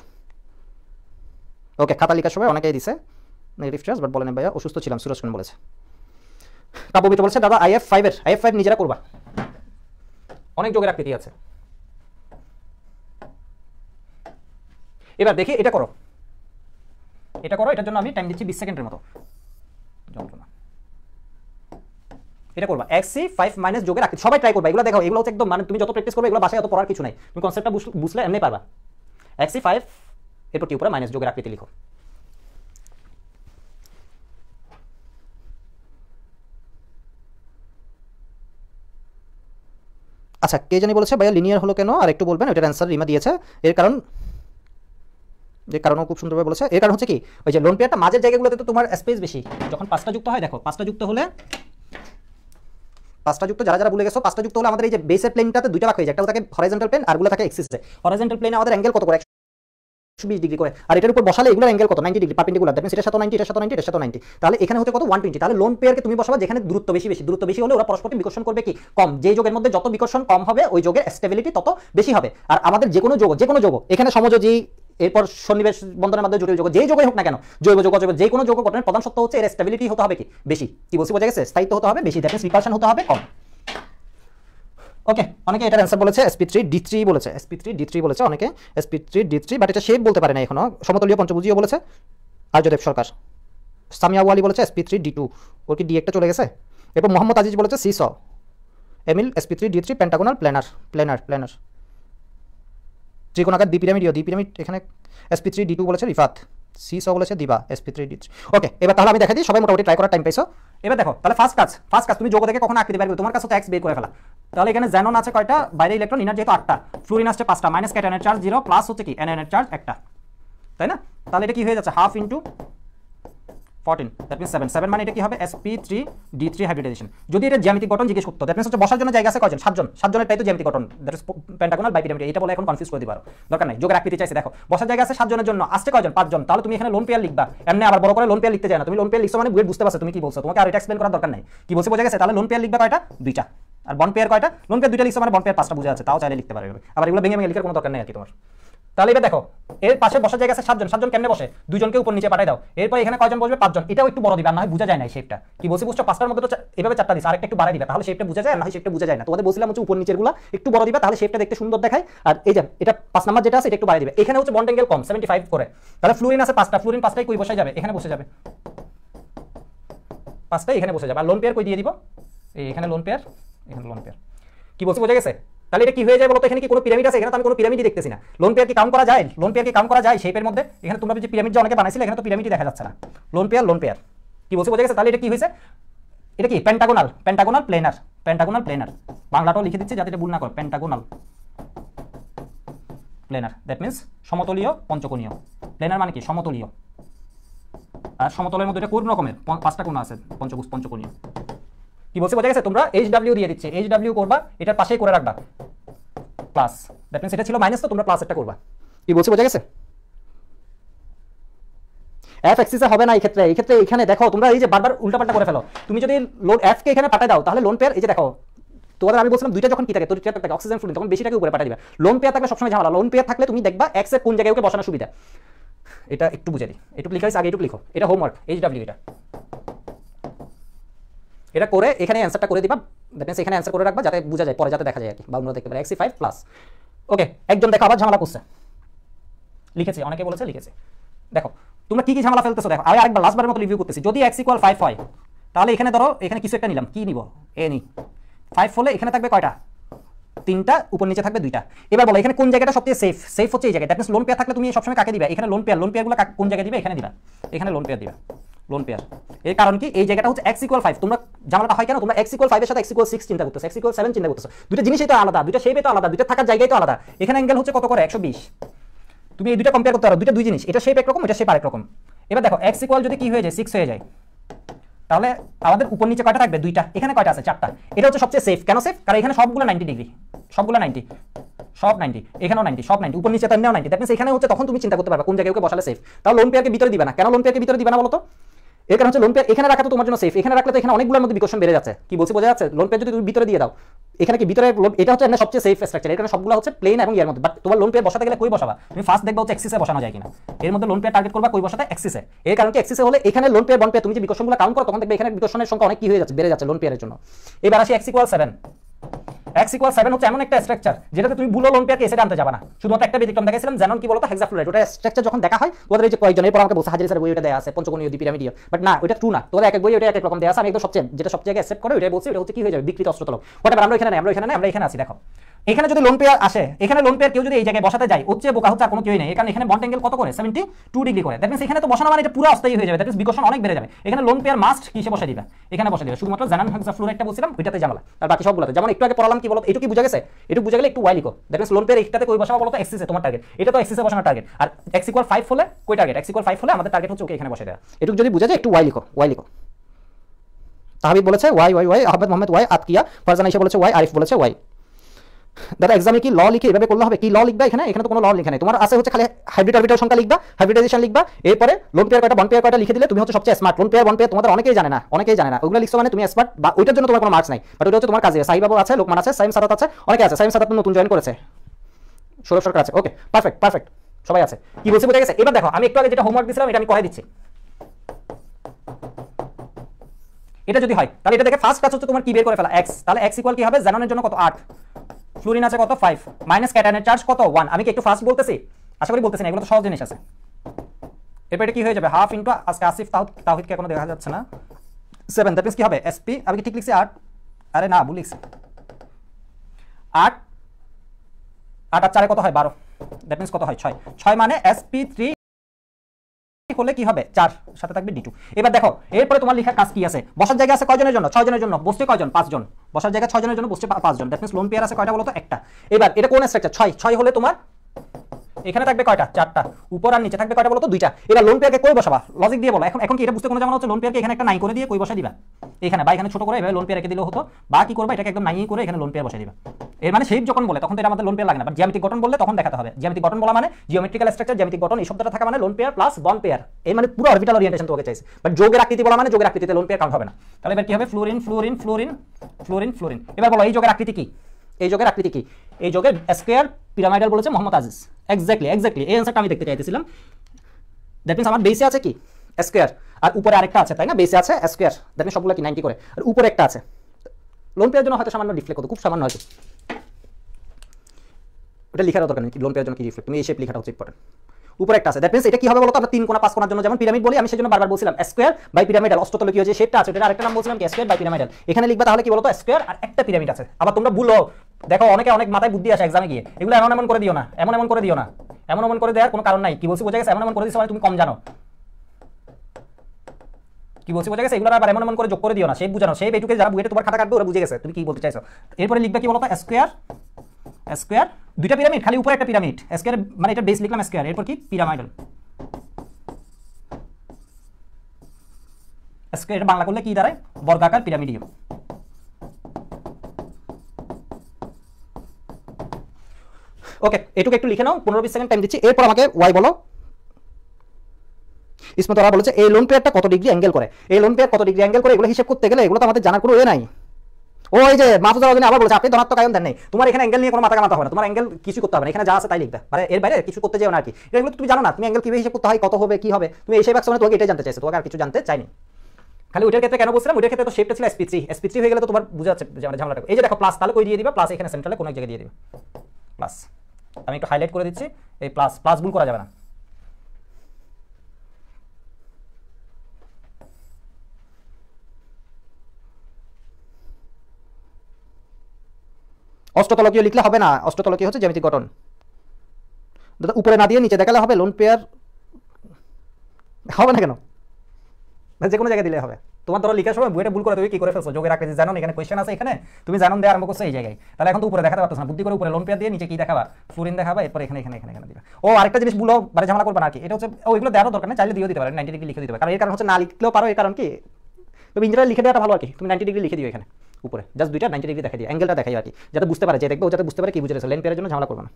[SPEAKER 1] ওকে খাতা লিখার সময় অনেকেই দিছে নেগেটিভ চার্জ বাট বলেন ভাইয়া অসুস্থ ছিলাম সুরজ খান বলেছে কাপবিত বলছে দাদা আইএফ ফাইভের আইএফ ফাইভ নিজেরা করবা অনেক যোগের আকৃতি আছে এবার দেখি এটা করো এটা করো এটার জন্য আমি টাইম দিচ্ছি বিশ সেকেন্ডের মতো যন্ত্রণা এটা করবা এক্স সি ফাইভ মাইনাস যোগে আকৃতি সবাই ট্রাই করবা এগুলো দেখো এগুলো হচ্ছে একদম মানে তুমি যত প্র্যাকটিস করবে এগুলো বাসায় অত পড়ার কিছু নাই তুমি কনসেপ্টটা বুঝলে এমনি পারবা এক্স সি ফাইভ এরপর উপরে মাইনাস যোগের আকৃতি লিখো আচ্ছা কে জানি বলেছে ভাইয়া লিনিয়ার হলো কেন আর একটু বলবেন ওইটার অ্যান্সার রিমা দিয়েছে এর কারণ যে কারণও খুব সুন্দরভাবে বলেছে এর কারণ হচ্ছে কি ওই যে লোন পেয়ারটা মাঝের জায়গাগুলোতে তো তোমার স্পেস বেশি যখন পাঁচটা যুক্ত হয় দেখো পাঁচটা যুক্ত হলে পাঁচটা যুক্ত যারা যারা বলে গেছো পাঁচটা যুক্ত হলে আমাদের এই যে বেসের প্লেনটাতে দুটো ভাগ হয়ে যায় একটা থাকে হরাইজেন্টাল প্লেন আরগুলো থাকে এক্সিসে হরাইজেন্টাল প্লেনে আমাদের অ্যাঙ্গেল কত করে একশো বিশ ডিগ্রি করে আর এটার উপর বসালে এগুলোর অ্যাঙ্গেল কত নাইনটি ডিগ্রি পার্পেন্ডিকুলার দ্যাট সেটা এটা সাথে নাইনটি এটা সাথে নাইনটি এটা সাথে নাইনটি তাহলে এখানে হতে কত ওয়ান টোয়েন্টি তাহলে লোন পেয়ারকে তুমি বসাবা যেখানে দূরত্ব বেশি বেশি দূরত্ব বেশি হলে ওরা পরস্পরকে বিকর্ষণ করবে কি কম যে যোগের মধ্যে যত বিকর্ষণ কম হবে ওই যোগের স্টেবিলিটি তত বেশি হবে আর আমাদের যে কোনো যোগ যে কোনো যোগ এখানে সমযোজী এরপর সন্নিবেশ বন্ধনের মাধ্যমে জটিল যোগ যে যৌগই হোক না কেন জৈব যোগ অজৈব যে কোনো যোগ গঠনের প্রধান সত্য হচ্ছে এর স্টেবিলিটি হতে হবে কি বেশি কি বলছি বোঝা গেছে স্থায়িত্ব হতে হবে বেশি দ্যাট মিনস হতে হবে কম ওকে অনেকে এটার অ্যান্সার বলেছে এসপি থ্রি ডি থ্রি বলেছে এসপি থ্রি ডি থ্রি বলেছে অনেকে sp three d three but এটা শেপ বলতে পারে না এখনো সমতলীয় পঞ্চভুজীয় বলেছে আর্যদেব সরকার সামিয়া ওয়ালি বলেছে এসপি থ্রি ডি টু ওর কি ডি একটা চলে গেছে এরপর মোহাম্মদ আজিজ বলেছে সি স এমিল sp three d three pentagonal planar planar planar ত্রিকোণাকার দ্বি পিরামিড ডি পিরামিড এখানে এসপি থ্রি ডি টু বলেছে রিফাত সি সব বলেছে দিবা এসপি থ্রি ডি ওকে এবার তাহলে আমি দেখা দিই সবাই মোটামুটি ট্রাই করার টাইম পাইছো এবার দেখো তাহলে ফার্স্ট কাজ ফার্স্ট কাজ তুমি যোগ থেকে কখন আঁকতে পারবে তোমার কাছে তো এক্স বের করে ফেলা তাহলে এখানে জ্যানন আছে কয়টা বাইরে ইলেকট্রন ইনার যেহেতু আটটা ফ্লোরিন আসছে পাঁচটা মাইনাস ক্যাটানের চার্জ জিরো প্লাস হচ্ছে কি এনএনের চার্জ একটা তাই না তাহলে এটা কি হয়ে যাচ্ছে half into fourteen that mean seven seven মানে এটা কি হবে p three d three hybridization যদি এটা জ্যামিতিক গঠন জিজ্ঞেস করতো দ্যাট মিন হচ্ছে বসার জন্য জায়গা আছে কজন সাতজন সাতজনের তাই তো জ্যামিতিক গঠন that is pentagonal bipyramid এটা বলে এখন কনফিউজ করে দিবার দরকার নাই যোগের আকৃতি চাইছে দেখো বসার জায়গা আছে সাতজনের জন্য আসছে কয়জন পাঁচজন তাহলে তুমি এখানে লোন পেয়ার লিখবা এমনি আবার বড় করে লোন পেয়ার লিখতে যায় না তুমি লোন পেয়ার লিখছো মানে বুঝতে পারছো তুমি কি বলছো তোমাকে আর এটা এক্সপ্লেন করার দরকার নাই কি বসে বোঝা গেছে তাহলে লোন পেয়ার লিখবা কয়টা দুইটা আর বন পেয়ার কয়টা লোন পেয়ার দুইটা লিখছো মানে বন পেয়ার পাঁচটা বুঝে আছে তাও চাইলে লিখতে পারবে আবার এগুলো ভেঙে ভেঙে লিখার কোনো দরকার নেই আর কি তোমার তাহলে এবার দেখো এর পাশে বসার জায়গা আছে সাতজন সাতজন কেমনে বসে দুজনকে উপর নিচে পাঠাই দাও এরপর এখানে কয়জন বসবে পাঁচজন এটাও একটু বড় দিবে না হয় বোঝা যায় না শেপটা কি বসে বুঝছো পাঁচটার মধ্যে তো এভাবে চারটা দিচ্ছে আরেকটা একটু বাড়াই দিবে তাহলে শেপটা বোঝা যায় না হয় শেপটা বোঝা যায় না তোমাদের বসলাম হচ্ছে উপর নিচেরগুলো একটু বড় দিবে তাহলে শেপটা দেখতে সুন্দর দেখায় আর এই যে এটা পাঁচ নাম্বার যেটা আছে এটা একটু বাড়াই দিবে এখানে হচ্ছে বন্ডেঙ্গেল কম সেভেন্টি ফাইভ করে তাহলে ফ্লোরিন আছে পাঁচটা ফ্লোরিন পাঁচটাই কই বসে যাবে এখানে বসে যাবে পাঁচটাই এখানে বসে যাবে আর লোন পেয়ার কই দিয়ে দিব এখানে লোন পেয়ার এখানে লোন পেয়ার কি বসে বোঝা গেছে তাহলে এটা কি হয়ে যায় বলতো এখানে কি কোনো পিরামিড আছে এখানে তো আমি কোনো পিরামিডই দেখতেছি না লোন পেয়ার কি কাম করা যায় লোন পেয়ার কি কাম করা যায় শেপের মধ্যে এখানে তোমরা যে পিরামিড যে অনেকে বানাইছিলে এখানে তো পিরামিডই দেখা যাচ্ছে না লোন পেয়ার লোন পেয়ার কি বলছে বোঝা গেছে তাহলে এটা কি হয়েছে এটা কি প্যান্টাগোনাল প্যান্টাগোনাল প্লেনার প্যান্টাগোনাল প্লেনার বাংলাটাও লিখে দিচ্ছি যাতে এটা ভুল না করে প্যান্টাগোনাল প্লেনার দ্যাট মিন্স সমতলীয় পঞ্চকোণীয় প্লেনার মানে কি সমতলীয় আর সমতলের মধ্যে এটা কোন রকমের পাঁচটা কোণ আছে পঞ্চকোষ পঞ্চকোণীয় কি বলছে বোঝা গেছে তোমরা এইচ ডাব্লিউ দিয়ে দিচ্ছে এইচ ডাব্লিউ করবা এটার পাশেই করে রাখবা প্লাস দ্যাট মিনস এটা ছিল মাইনাস তো তোমরা প্লাস একটা করবা কি বলছে বোঝা গেছে এফ এক্সিসে হবে না এই ক্ষেত্রে এই ক্ষেত্রে এখানে দেখো তোমরা এই যে বারবার উল্টাপাল্টা করে ফেলো তুমি যদি লোন এফকে এখানে পাঠাই দাও তাহলে লোন পেয়ার এই যে দেখো তোমাদের আমি বলছিলাম দুইটা যখন কি থাকে তোর চেয়ার থাকে অক্সিজেন ফুল তখন বেশিটাকে উপরে পাঠিয়ে দিবে লোন পেয়ার থাকলে সবসময় ঝামেলা লোন পেয়ার থাকলে তুমি দেখবা এক্সের কোন জায়গায় ওকে বসানো সুবিধা এটা একটু বুঝে দিই একটু লিখা আগে একটু লিখো এটা হোমওয়ার্ক এইচ ডাব্লিউ এটা এটা করে এখানে অ্যান্সারটা করে দিবা দ্যাট মিনস এখানে অ্যান্সার করে রাখবা যাতে বোঝা যায় পরে যাতে দেখা যায় আর কি বা অন্য দেখতে পারে এক্সি ফাইভ প্লাস ওকে একজন দেখো আবার ঝামেলা করছে লিখেছে অনেকে বলেছে লিখেছে দেখো তোমরা কি কি ঝামেলা ফেলতেছো দেখো আমি আরেকবার লাস্টবারের মতো রিভিউ করতেছি যদি এক্স ইকুয়াল ফাইভ হয় তাহলে এখানে ধরো এখানে কিছু একটা নিলাম কি নিব এ নি ফাইভ হলে এখানে থাকবে কয়টা তিনটা উপর নিচে থাকবে দুইটা এবার বলো এখানে কোন জায়গাটা সবচেয়ে সেফ সেফ হচ্ছে এই জায়গায় দ্যাট মিনস লোন পেয়ার থাকলে তুমি সবসময় কাকে দিবা এখানে লোন পেয়ার লোন পেয়ারগুলো কোন জায়গায় দিবে এখানে দিবা এখানে লোন পেয়ার দিবা লোন পেয়ার এর কারণ কি এই জায়গাটা হচ্ছে এক্স ইকুয়াল ফাইভ তোমরা জামাটা হয় কেন তোমরা এক্স ইকুয়াল ফাইভের সাথে এক্স ইকুয়াল সিক্স চিন্তা করতেছো এক্স ইকুয়াল সেভেন চিন্তা করতেছো দুটা জিনিসই তো আলাদা দুটা শেপে তো আলাদা দুটা থাকার জায়গায় তো আলাদা এখানে অ্যাঙ্গেল হচ্ছে কত করে একশো বিশ তুমি এই দুটা কম্পেয়ার করতে পারো দুটা দুই জিনিস এটা শেপ একরকম এটা শেপ আরেক রকম এবার দেখো এক্স ইকুয়াল যদি কি হয়ে যায় সিক্স হয়ে যায় তাহলে আমাদের উপর নিচে কয়টা থাকবে দুইটা এখানে কয়টা আছে চারটা এটা হচ্ছে সবচেয়ে সেফ কেন সেফ কারণ এখানে সবগুলো নাইনটি ডিগ্রি সবগুলো নাইনটি সব নাইনটি এখানেও নাইনটি সব নাইনটি উপর নিচে এমনিও নাইনটি দেখেন এখানে হচ্ছে তখন তুমি চিন্তা করতে পারবে কোন জায়গায় ওকে বসালে সেফ তাহলে লোন পেয়ারকে ভিতরে দিবে না কেন লোন পেয়ারকে ভিতরে দিবে না বলো তো এর কারণ হচ্ছে লোন পেয়ার এখানে রাখা তো তোমার জন্য সেফ এখানে রাখলে তো এখানে অনেকগুলোর মধ্যে বিকশন বেড়ে যাচ্ছে কি বলছি বোঝা যাচ্ছে লোন পেয়ার যদি তুমি ভিতরে দিয়ে দাও এখানে কি ভিতরে এটা হচ্ছে সবচেয়ে সেফ স্ট্রাকচার এখানে সবগুলো হচ্ছে প্লেন এবং ইয়ার মধ্যে বাট তোমার লোন পেয়ার বসাতে গেলে কই বসাবা তুমি ফার্স্ট দেখবা হচ্ছে এক্সিসে বসানো যায় কিনা এর মধ্যে লোন পেয়ার টার্গেট করবা কই বসাতে এক্সিসে এর কারণ কি এক্সিসে হলে এখানে লোন পেয়ার বন পেয়ার তুমি যে বিকশনগুলো কাউন্ট করো তখন দেখবে এখানে বিকশনের সংখ্যা অনেক কি হয়ে যাচ্ছে বেড়ে যাচ্ছে লোন পেয়ারের জন্য এবার আসি X equal seven X equal seven হচ্ছে এমন একটা স্ট্রাকচার যেটাতে তুমি বুলো লোন এসে জানতে যাবে না শুধুমাত্র একটা ব্যতিক্রম দেখাইছিলাম জানন কি বলতো হেক্সাফ্লোরাইড ওটা স্ট্রাকচার যখন দেখা হয় ওদের এই যে কয়েকজন এরপর আমাকে বসে হাজির স্যার বই ওটা দেওয়া আছে পঞ্চকোণীয় দ্বীপ পিরামিডীয় বাট না ওটা ট্রু না তোর এক এক বই ওটা এক এক রকম দেয়া আছে আমি একদম সবচেয়ে যেটা সবচেয়ে আগে অ্যাকসেপ্ট করে ওটা বলছি ওটা হচ্ছে কি হয়ে যাবে বিকৃত অস্ত্রতলক ওটা আমরা এখানে আমরা এখানে আমরা এখানে আছি দেখো এখানে যদি লোন পেয়ার আসে এখানে লোন পেয়ার কেউ যদি এই জায়গায় বসাতে যায় হচ্ছে বোকা হচ্ছে কোনো কেউ নেই কারণ এখানে বন্ড অ্যাঙ্গেল কত করে সেভেন্টি টু ডিগ্রি করে দ্যাট মিনস এখানে তো বসানো মানে এটা পুরো অস্থায়ী হয়ে যাবে দ্যাট মিনস বিকর্ষণ অনেক বেড়ে যাবে এখানে লোন পেয়ার মাস্ট কিসে বসে দিবে এখানে বসে দিবে শুধুমাত্র জানান হাগজা ফ্লোর একটা বলছিলাম ওইটাতে জানালা আর বাকি সবগুলোতে যেমন একটু আগে পড়ালাম কি বলতো কি বুঝা গেছে এটু বুঝা গেলে একটু ওয়াই লিখো দ্যাট মিনস লোন পেয়ার এইটাতে কই বসাবো বলতো এক্সিসে তোমার টার্গেট এটা তো এক্সিসে বসানো টার্গেট আর এক্স ইকুয়াল ফাইভ হলে কই টার্গেট এক্স ইকুয়াল ফাইভ হলে আমাদের টার্গেট হচ্ছে ওকে এখানে বসে দেওয়া এটু যদি বুঝা যায় একটু ওয়াই লিখো ওয়াই লিখো তাহাবিদ বলেছে Y Y Y Ahmed Mohammad Y Atkia Farzana Isa বলেছে ওয়াই আরিফ বলেছে ওয়াই দাদা এক্সামে কি ল লিখে এভাবে করলে হবে কি ল লিখবা এখানে এখানে তো কোনো ল লিখে নাই তোমার আছে হচ্ছে খালি হাইব্রিড অরবিটাল সংখ্যা লিখবা হাইব্রিডাইজেশন লিখবা এরপরে লোন পেয়ার কয়টা বন পেয়ার কয়টা লিখে দিলে তুমি হচ্ছে সবচেয়ে smart lone pair bond pair তোমাদের অনেকেই জানে না অনেকেই জানে না ওগুলো লিখছো মানে তুমি স্মার্ট বা ওইটার জন্য তোমার কোনো মার্কস নাই বাট ওটা হচ্ছে তোমার কাজে সাই বাবু আছে লোকমান আছে সাইম সাদাত আছে অনেকে আছে সাইম সাদাত নতুন জয়েন করেছে সৌরভ সরকার আছে ওকে পারফেক্ট পারফেক্ট সবাই আছে কি বলছি বুঝে গেছে এবার দেখো আমি একটু আগে যেটা হোমওয়ার্ক দিছিলাম এটা আমি কয়ে দিচ্ছি এটা যদি হয় তাহলে এটা দেখে ফার্স্ট কাজ হচ্ছে তোমার কি বের করে ফেলা এক্স তাহলে এক্স ইকুয়াল কি হবে জানানোর জন্য কত আট ফ্লোরিন আছে কত ফাইভ মাইনাস ক্যাটানের চার্জ কত ওয়ান আমি কি একটু ফার্স্ট বলতেছি আশা করি বলতেছি না এগুলো তো সহজ জিনিস আছে এরপর এটা কি হয়ে যাবে হাফ ইন্টু আজকে আসিফ তাহ তাহিদকে এখনো দেখা যাচ্ছে না সেভেন দ্যাট মিনস কি হবে এসপি আমি কি ঠিক লিখছি আট আরে না ভুল লিখছি আট আট আর চারে কত হয় বারো দ্যাট মিনস কত হয় ছয় ছয় মানে এসপি থ্রি করলে কি হবে চার সাথে থাকবে ডি টু এবার দেখো এরপরে তোমার লেখা কাজ কি আছে বসার জায়গা আছে কয়জনের জন্য ছয়জনের জন্য বসতে কয়জন পাঁচজন বসার জায়গা ছয়জনের জন্য বসতে পাঁচজন দ্যাট মিনস লোন পেয়ার আছে কয়টা বলো তো একটা এবার এটা কোন স্ট্রাকচার ছয় ছয় হলে তোমার এখানে থাকবে কয়টা চারটা উপর আর নিচে থাকবে কয়টা বলতো দুইটা এটা লোন পেয়ারকে কই বসাবা লজিক দিয়ে বলো এখন এখন কি এটা বুঝতে কোনো জানা হচ্ছে লোন পেয়ারকে এখানে একটা নাই করে দিয়ে কই বসা দিবা এখানে বা এখানে ছোট করে এভাবে লোন পেয়ার দিলে হতো বা কি করবে এটাকে একদম নাই করে এখানে লোন পেয়ার বসে দিবা এর মানে শেপ যখন বলে তখন তো এটা আমাদের লোন পেয়ার লাগে না বাট জ্যামিতিক গঠন বললে তখন দেখাতে হবে জ্যামিতিক গঠন বলা মানে জিওমেট্রিক্যাল স্ট্রাকচার জ্যামিতিক গঠন এই শব্দটা থাকা মানে lone pair plus bond pair এই মানে পুরো অরবিটাল ওরিয়েন্টেশন তোকে চাইছে বাট যোগের আকৃতি বলা মানে যোগের আকৃতিতে লোন পেয়ার কাউন্ট হবে না তাহলে এবার কি হবে fluorine fluorine fluorine fluorine fluorine এবার বলো এই যোগের আকৃতি কি এই যোগের আকৃতি কি এই যোগের স্কোয়ার পিরামিডাল বলেছে মোহাম্মদ আজিজ এক্স্যাক্টলি এক্স্যাক্টলি এই অ্যান্সারটা আমি দেখতে চাইতেছিলাম দ্যাট মিনস আমার বেসে আছে কি স্কোয়ার আর উপরে আরেকটা আছে তাই না বেসে আছে স্কোয়ার দ্যাট মিনস সবগুলো কি নাইনটি করে আর উপরে একটা আছে লোন পেয়ার জন্য হয়তো সামান্য রিফ্লেক্ট করতো খুব সামান্য হয়তো ওটা লিখার দরকার নেই লোন পেয়ার জন্য কি রিফ্লেক্ট তুমি এই শেপ লিখাটা হচ্ছে ইম্পর্টেন্ট উপরে একটা আছে দ্যাট এটা কি হবে বলতো আমরা তিন কোনা পাঁচ কোনার জন্য যেমন পিরামিড বলি আমি সেজন্য বারবার বলছিলাম স্কোয়ার বাই পিরামিডাল অষ্টতল কি হয়েছে সেটা আছে এটা আরেকটা নাম বলছিলাম কি স্কোয়ার বাই পিরামিডাল এখানে লিখবা তাহলে কি বলতো স্কোয়ার আর একটা পিরামিড আছে আবার তোমরা ভুলো দেখো অনেকে অনেক মাথায় বুদ্ধি আসে এক্সামে গিয়ে এগুলো এমন এমন করে দিও না এমন এমন করে দিও না এমন এমন করে দেওয়ার কোনো কারণ নাই কি বলছি বোঝা গেছে এমন এমন করে দিচ্ছ মানে তুমি কম জানো কি বলছি বোঝা গেছে এগুলো আবার এমন এমন করে যোগ করে দিও না সেই বুঝানো সেই এটুকে যারা বুয়েটে তোমার খাতা কাটবে ওরা বুঝে গেছে তুমি কি বলতে চাইছো এরপরে লিখবে কি বলতো স্কোয়ার স্কোয়ার দুইটা পিরামিড খালি উপরে একটা পিরামিড স্কোয়ার মানে এটা বেস লিখলাম স্কোয়ার এরপর কি পিরামিডাল স্কোয়ার বাংলা করলে কি দাঁড়ায় বর্গাকার পিরামিডীয় ওকে এটুকু একটু লিখে নাও পনেরো বিশ সেকেন্ড টাইম দিচ্ছি এরপর আমাকে ওয়াই বলো ইসমত ওরা বলেছে এই লোন পেয়ারটা কত ডিগ্রি অ্যাঙ্গেল করে এই লোন পেয়ার কত ডিগ্রি অ্যাঙ্গেল করে এগুলো হিসেব করতে গেলে এগুলো তো আমাদের জানার কোনো এ নাই ও এই যে মাহফুজ আলদিন আবার বলেছে আপনি ধনাত্মক আয়ন দেন নেই তোমার এখানে অ্যাঙ্গেল নিয়ে কোনো মাথা কামাতে হবে না তোমার অ্যাঙ্গেল কিছু করতে হবে না এখানে যা আছে তাই লিখবে মানে এর বাইরে কিছু করতে যাও না আর কি এগুলো তুমি জানো না তুমি অ্যাঙ্গেল কীভাবে হিসেবে করতে হয় কত হবে কি হবে তুমি এসে ব্যাকসনে তোমাকে এটাই জানতে চাইছো তোমাকে আর কিছু জানতে চাইনি খালি ওইটার ক্ষেত্রে কেন বলছিলাম ওইটার ক্ষেত্রে তো শেপটা ছিল এসপি থ্রি এসপি থ্রি হয়ে গেলে তো তোমার বুঝা যাচ্ছে মানে ঝামেলাটা এই যে দেখো প্লাস তাহলে কই দিয়ে দিবে প্লাস এখানে সেন্ট্রালে কোনো এক জায়গায় দিয়ে দিবে প্লাস আমি একটু হাইলাইট করে দিচ্ছি এই প্লাস প্লাস গুণ করা যাবে না অষ্টতলকীয় লিখলে হবে না অষ্টতলকীয় হচ্ছে জ্যামিতিক গঠন দাদা উপরে না দিয়ে নিচে দেখালে হবে লোন পেয়ার হবে না কেন যে কোনো জায়গায় দিলে হবে তোমার ধরো লিখার সময় বইটা ভুল করে তুমি কি করে ফেলছো যোগে রাখতে জানো এখানে কোয়েশ্চেন আছে এখানে তুমি জানো দিয়ে আরম্ভ করছো এই জায়গায় তাহলে এখন তো উপরে দেখাতে পারতো না বুদ্ধি করে উপরে লোন পেয়ার দিয়ে নিচে কি দেখাবা ফ্লোরিন দেখাবা এরপর এখানে এখানে এখানে এখানে দিবা ও আরেকটা জিনিস বলো মানে ঝামেলা করবে না কি এটা হচ্ছে ও এগুলো দেওয়ার দরকার নেই চাইলে দিয়ে দিতে পারে নাইনটি ডিগ্রি লিখে দিতে পারে কারণ এর কারণ হচ্ছে না লিখলেও পারো এর কারণ কি তবে ইঞ্জিনিয়ার লিখে দেওয়াটা ভালো আর কি তুমি নাইনটি ডিগ্রি লিখে দিও এখানে উপরে জাস্ট দুইটা নাইনটি ডিগ্রি দেখা দিয়ে অ্যাঙ্গেলটা দেখাই আর কি যাতে বুঝতে পারে যে দেখবে ও যাতে বুঝতে পারে কি বুঝে লেন পেয়ারের জন্য ঝামেলা করবে না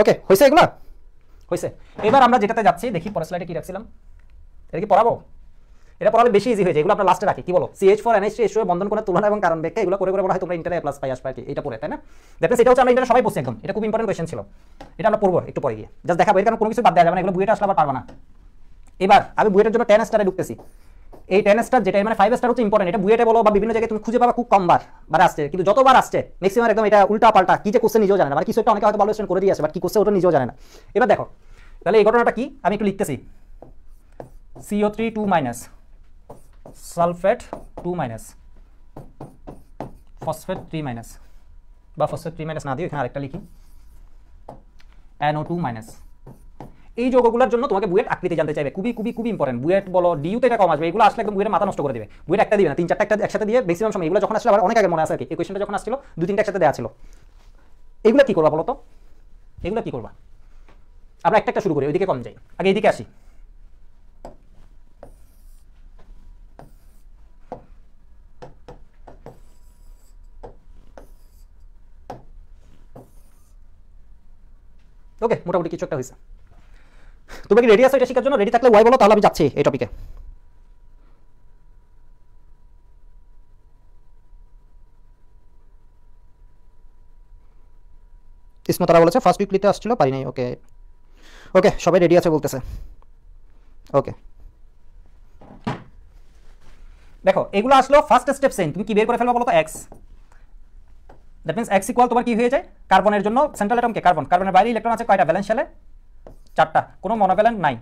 [SPEAKER 1] ওকে হয়েছে এগুলো হয়েছে এবার আমরা যেটাতে যাচ্ছি দেখি পরের স্লাইডে কি রাখছিলাম এটা কি পড়াবো এটা পড়ালে বেশি ইজি হয়ে যায় এগুলো আমরা লাস্টে রাখি কি বলো সিএইচ ফোর এনএইচ এস বন্ধন করে তুলনা এবং কারণ ব্যাখ্যা এগুলো করে করে বলা হয় তোমরা ইন্টারে প্লাস পাই আসবে আর কি এটা পড়ে তাই না দেখবেন সেটা হচ্ছে আমরা ইন্টারে সবাই পড়ছি একদম এটা খুব ইম্পর্টেন্ট কোয়েশ্চেন ছিল এটা আমরা পড়বো একটু পরে গিয়ে জাস্ট দেখাবো এখানে কোনো কিছু বাদ দেওয়া যাবে না এগুলো বুয়েটা আসলে আবার পারবে না এবার আমি বুয়েটের জন্য টেন স্টারে ঢুকতেছি এই টেন স্টার যেটা মানে ফাইভ স্টার হচ্ছে ইম্পর্টেন্ট এটা বুয়েটে বলো বা বিভিন্ন জায়গায় তুমি খুঁজে পাবা খুব কমবার বার আসছে কিন্তু যতবার আসছে ম্যাক্সিমাম একদম এটা উল্টা পাল্টা কি যে কোশ্চেন নিজেও জানে না মানে কিছু একটা অনেকে হয়তো ভালো করে দিয়ে আসে বাট কি কোশ্চেন ওটা নিজেও জানে না এবার দেখো তাহলে এই ঘটনাটা কি আমি একটু লিখতেছি CO three two minus sulphate two minus phosphate three minus বা ফসফেট থ্রি মাইনাস না দিয়ে এখানে আরেকটা লিখি টু মাইনাস এই যোগগুলোর জন্য তোমাকে বুয়েট আকৃতি জানতে চাইবে খুবই খুবই খুবই ইম্পর্টেন্ট বুয়েট বলো ডিউতে এটা কম আসবে এগুলো আসলে একদম বুয়েটের মাথা নষ্ট করে দেবে বুয়েট একটা দিবে না তিন চারটা একটা একসাথে দিয়ে ম্যাক্সিমাম সময় এগুলো যখন আসলে আবার অনেক আগে মনে আসে আর কি এই কোয়েশনটা যখন আসছিল দু তিনটা একসাথে দেওয়া ছিল এগুলো কী করবা বলতো এগুলো কী করবা আমরা একটা একটা শুরু করি ওইদিকে কম যাই আগে এইদিকে আসি ওকে মোটামুটি কিছু একটা হয়েছে তোমরা কি রেডি আছো এটা শেখার জন্য রেডি থাকলে ওয়াই বলো তাহলে আমি যাচ্ছি এই টপিকে ইসমা তারা বলেছে ফার্স্ট উইকলিতে আসছিল পারি নাই ওকে ওকে সবাই রেডি আছে বলতেছে ওকে দেখো এগুলো আসলো ফার্স্ট স্টেপ সেম তুমি কি বের করে ফেলবা বলো তো X that means X equal তোমার কি হয়ে যায় কার্বনের জন্য সেন্ট্রাল অ্যাটমকে কার্বন কার্বনের বাইরে ইলেকট্রন আছে কয়টা ব্যালেন্স সালে চারটা কোনো মনোভ্যালেন্ট নাই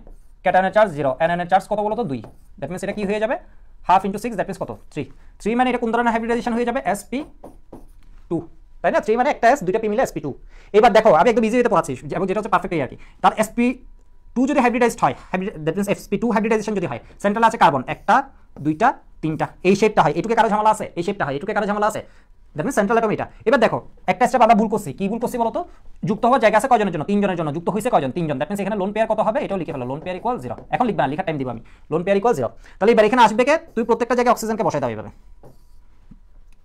[SPEAKER 1] ক্যাটায়নের চার্জ জিরো অ্যানায়নের চার্জ কত বলো তো দুই দ্যাট মিনস এটা কি হয়ে যাবে half into six that means কত থ্রি থ্রি মানে এটা কোন ধরনের হাইব্রিডাইজেশন হয়ে যাবে এস পি টু তাই না থ্রি মানে একটা এস দুইটা পি মিলে এসপি টু এবার দেখো আমি একদম ইজিতে পড়াচ্ছি এবং যেটা হচ্ছে পারফেক্ট এই আর কি তার এসপি টু যদি হাইব্রিডাইজ হয় that means sp two hybridization যদি হয় সেন্ট্রাল আছে কার্বন একটা দুইটা তিনটা এই শেপটা হয় এটুকে কারো ঝামেলা আছে এই শেপটা হয় এটুকে কারো ঝামেলা আছে দ্যাট মিন সেন্ট্রাল অ্যাটম এটা এবার দেখো একটা স্টেপ আমরা ভুল করছি কি ভুল করছি বলতো যুক্ত হওয়ার জায়গা আছে কজনের জন্য তিনজনের জন্য যুক্ত হয়েছে কজন তিনজন দ্যাট মিন এখানে লোন পেয়ার কত হবে এটাও লিখে ফেলো লোন পেয়ার ইকুয়াল জিরো এখন লিখবে না লিখা টাইম দিব আমি লোন পেয়ার ইকুয়াল জিরো তাহলে এবার এখানে আসবে তুই প্রত্যেকটা জায়গায় অক্সিজেনকে বসে দাও এভাবে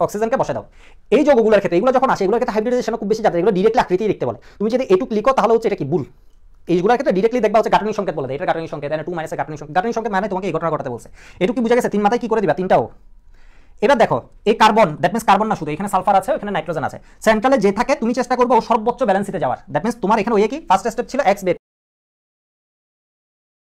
[SPEAKER 1] অক্সিজেনকে বসে দাও এই যোগগুলোর ক্ষেত্রে এগুলো যখন আসে এগুলোর ক্ষেত্রে হাইব্রিডাইজেশন খুব বেশি যাতে এগুলো ডিরেক্টলি আকৃতি দেখতে বলে তুমি যদি এটুক লিখো তাহলে হচ্ছে এটা কি ভুল এইগুলোর ক্ষেত্রে ডিরেক্টলি দেখবা হচ্ছে গাঠনিক সংকেত বলে এটা গাঠনিক সংকেত এটা টু মাইনাস গাঠনিক সংকেত গাঠনিক সংকেত মানে তোমাকে এই ঘটনা ঘটাতে বলছে এটুকু বুঝা গেছে তিন মাথায় কি করে দিবা তিনটাও এবার দেখো এই কার্বন দ্যাট মিনস কার্বন না শুধু এখানে সালফার আছে ওখানে নাইট্রোজেন আছে সেন্ট্রালে যে থাকে তুমি চেষ্টা করবে ও সর্বোচ্চ ব্যালেন্সিতে যাওয়ার দ্যাট মিনস তোমার এখানে ওই কি ফার্স্ট স্টেপ ছিল এক্স বের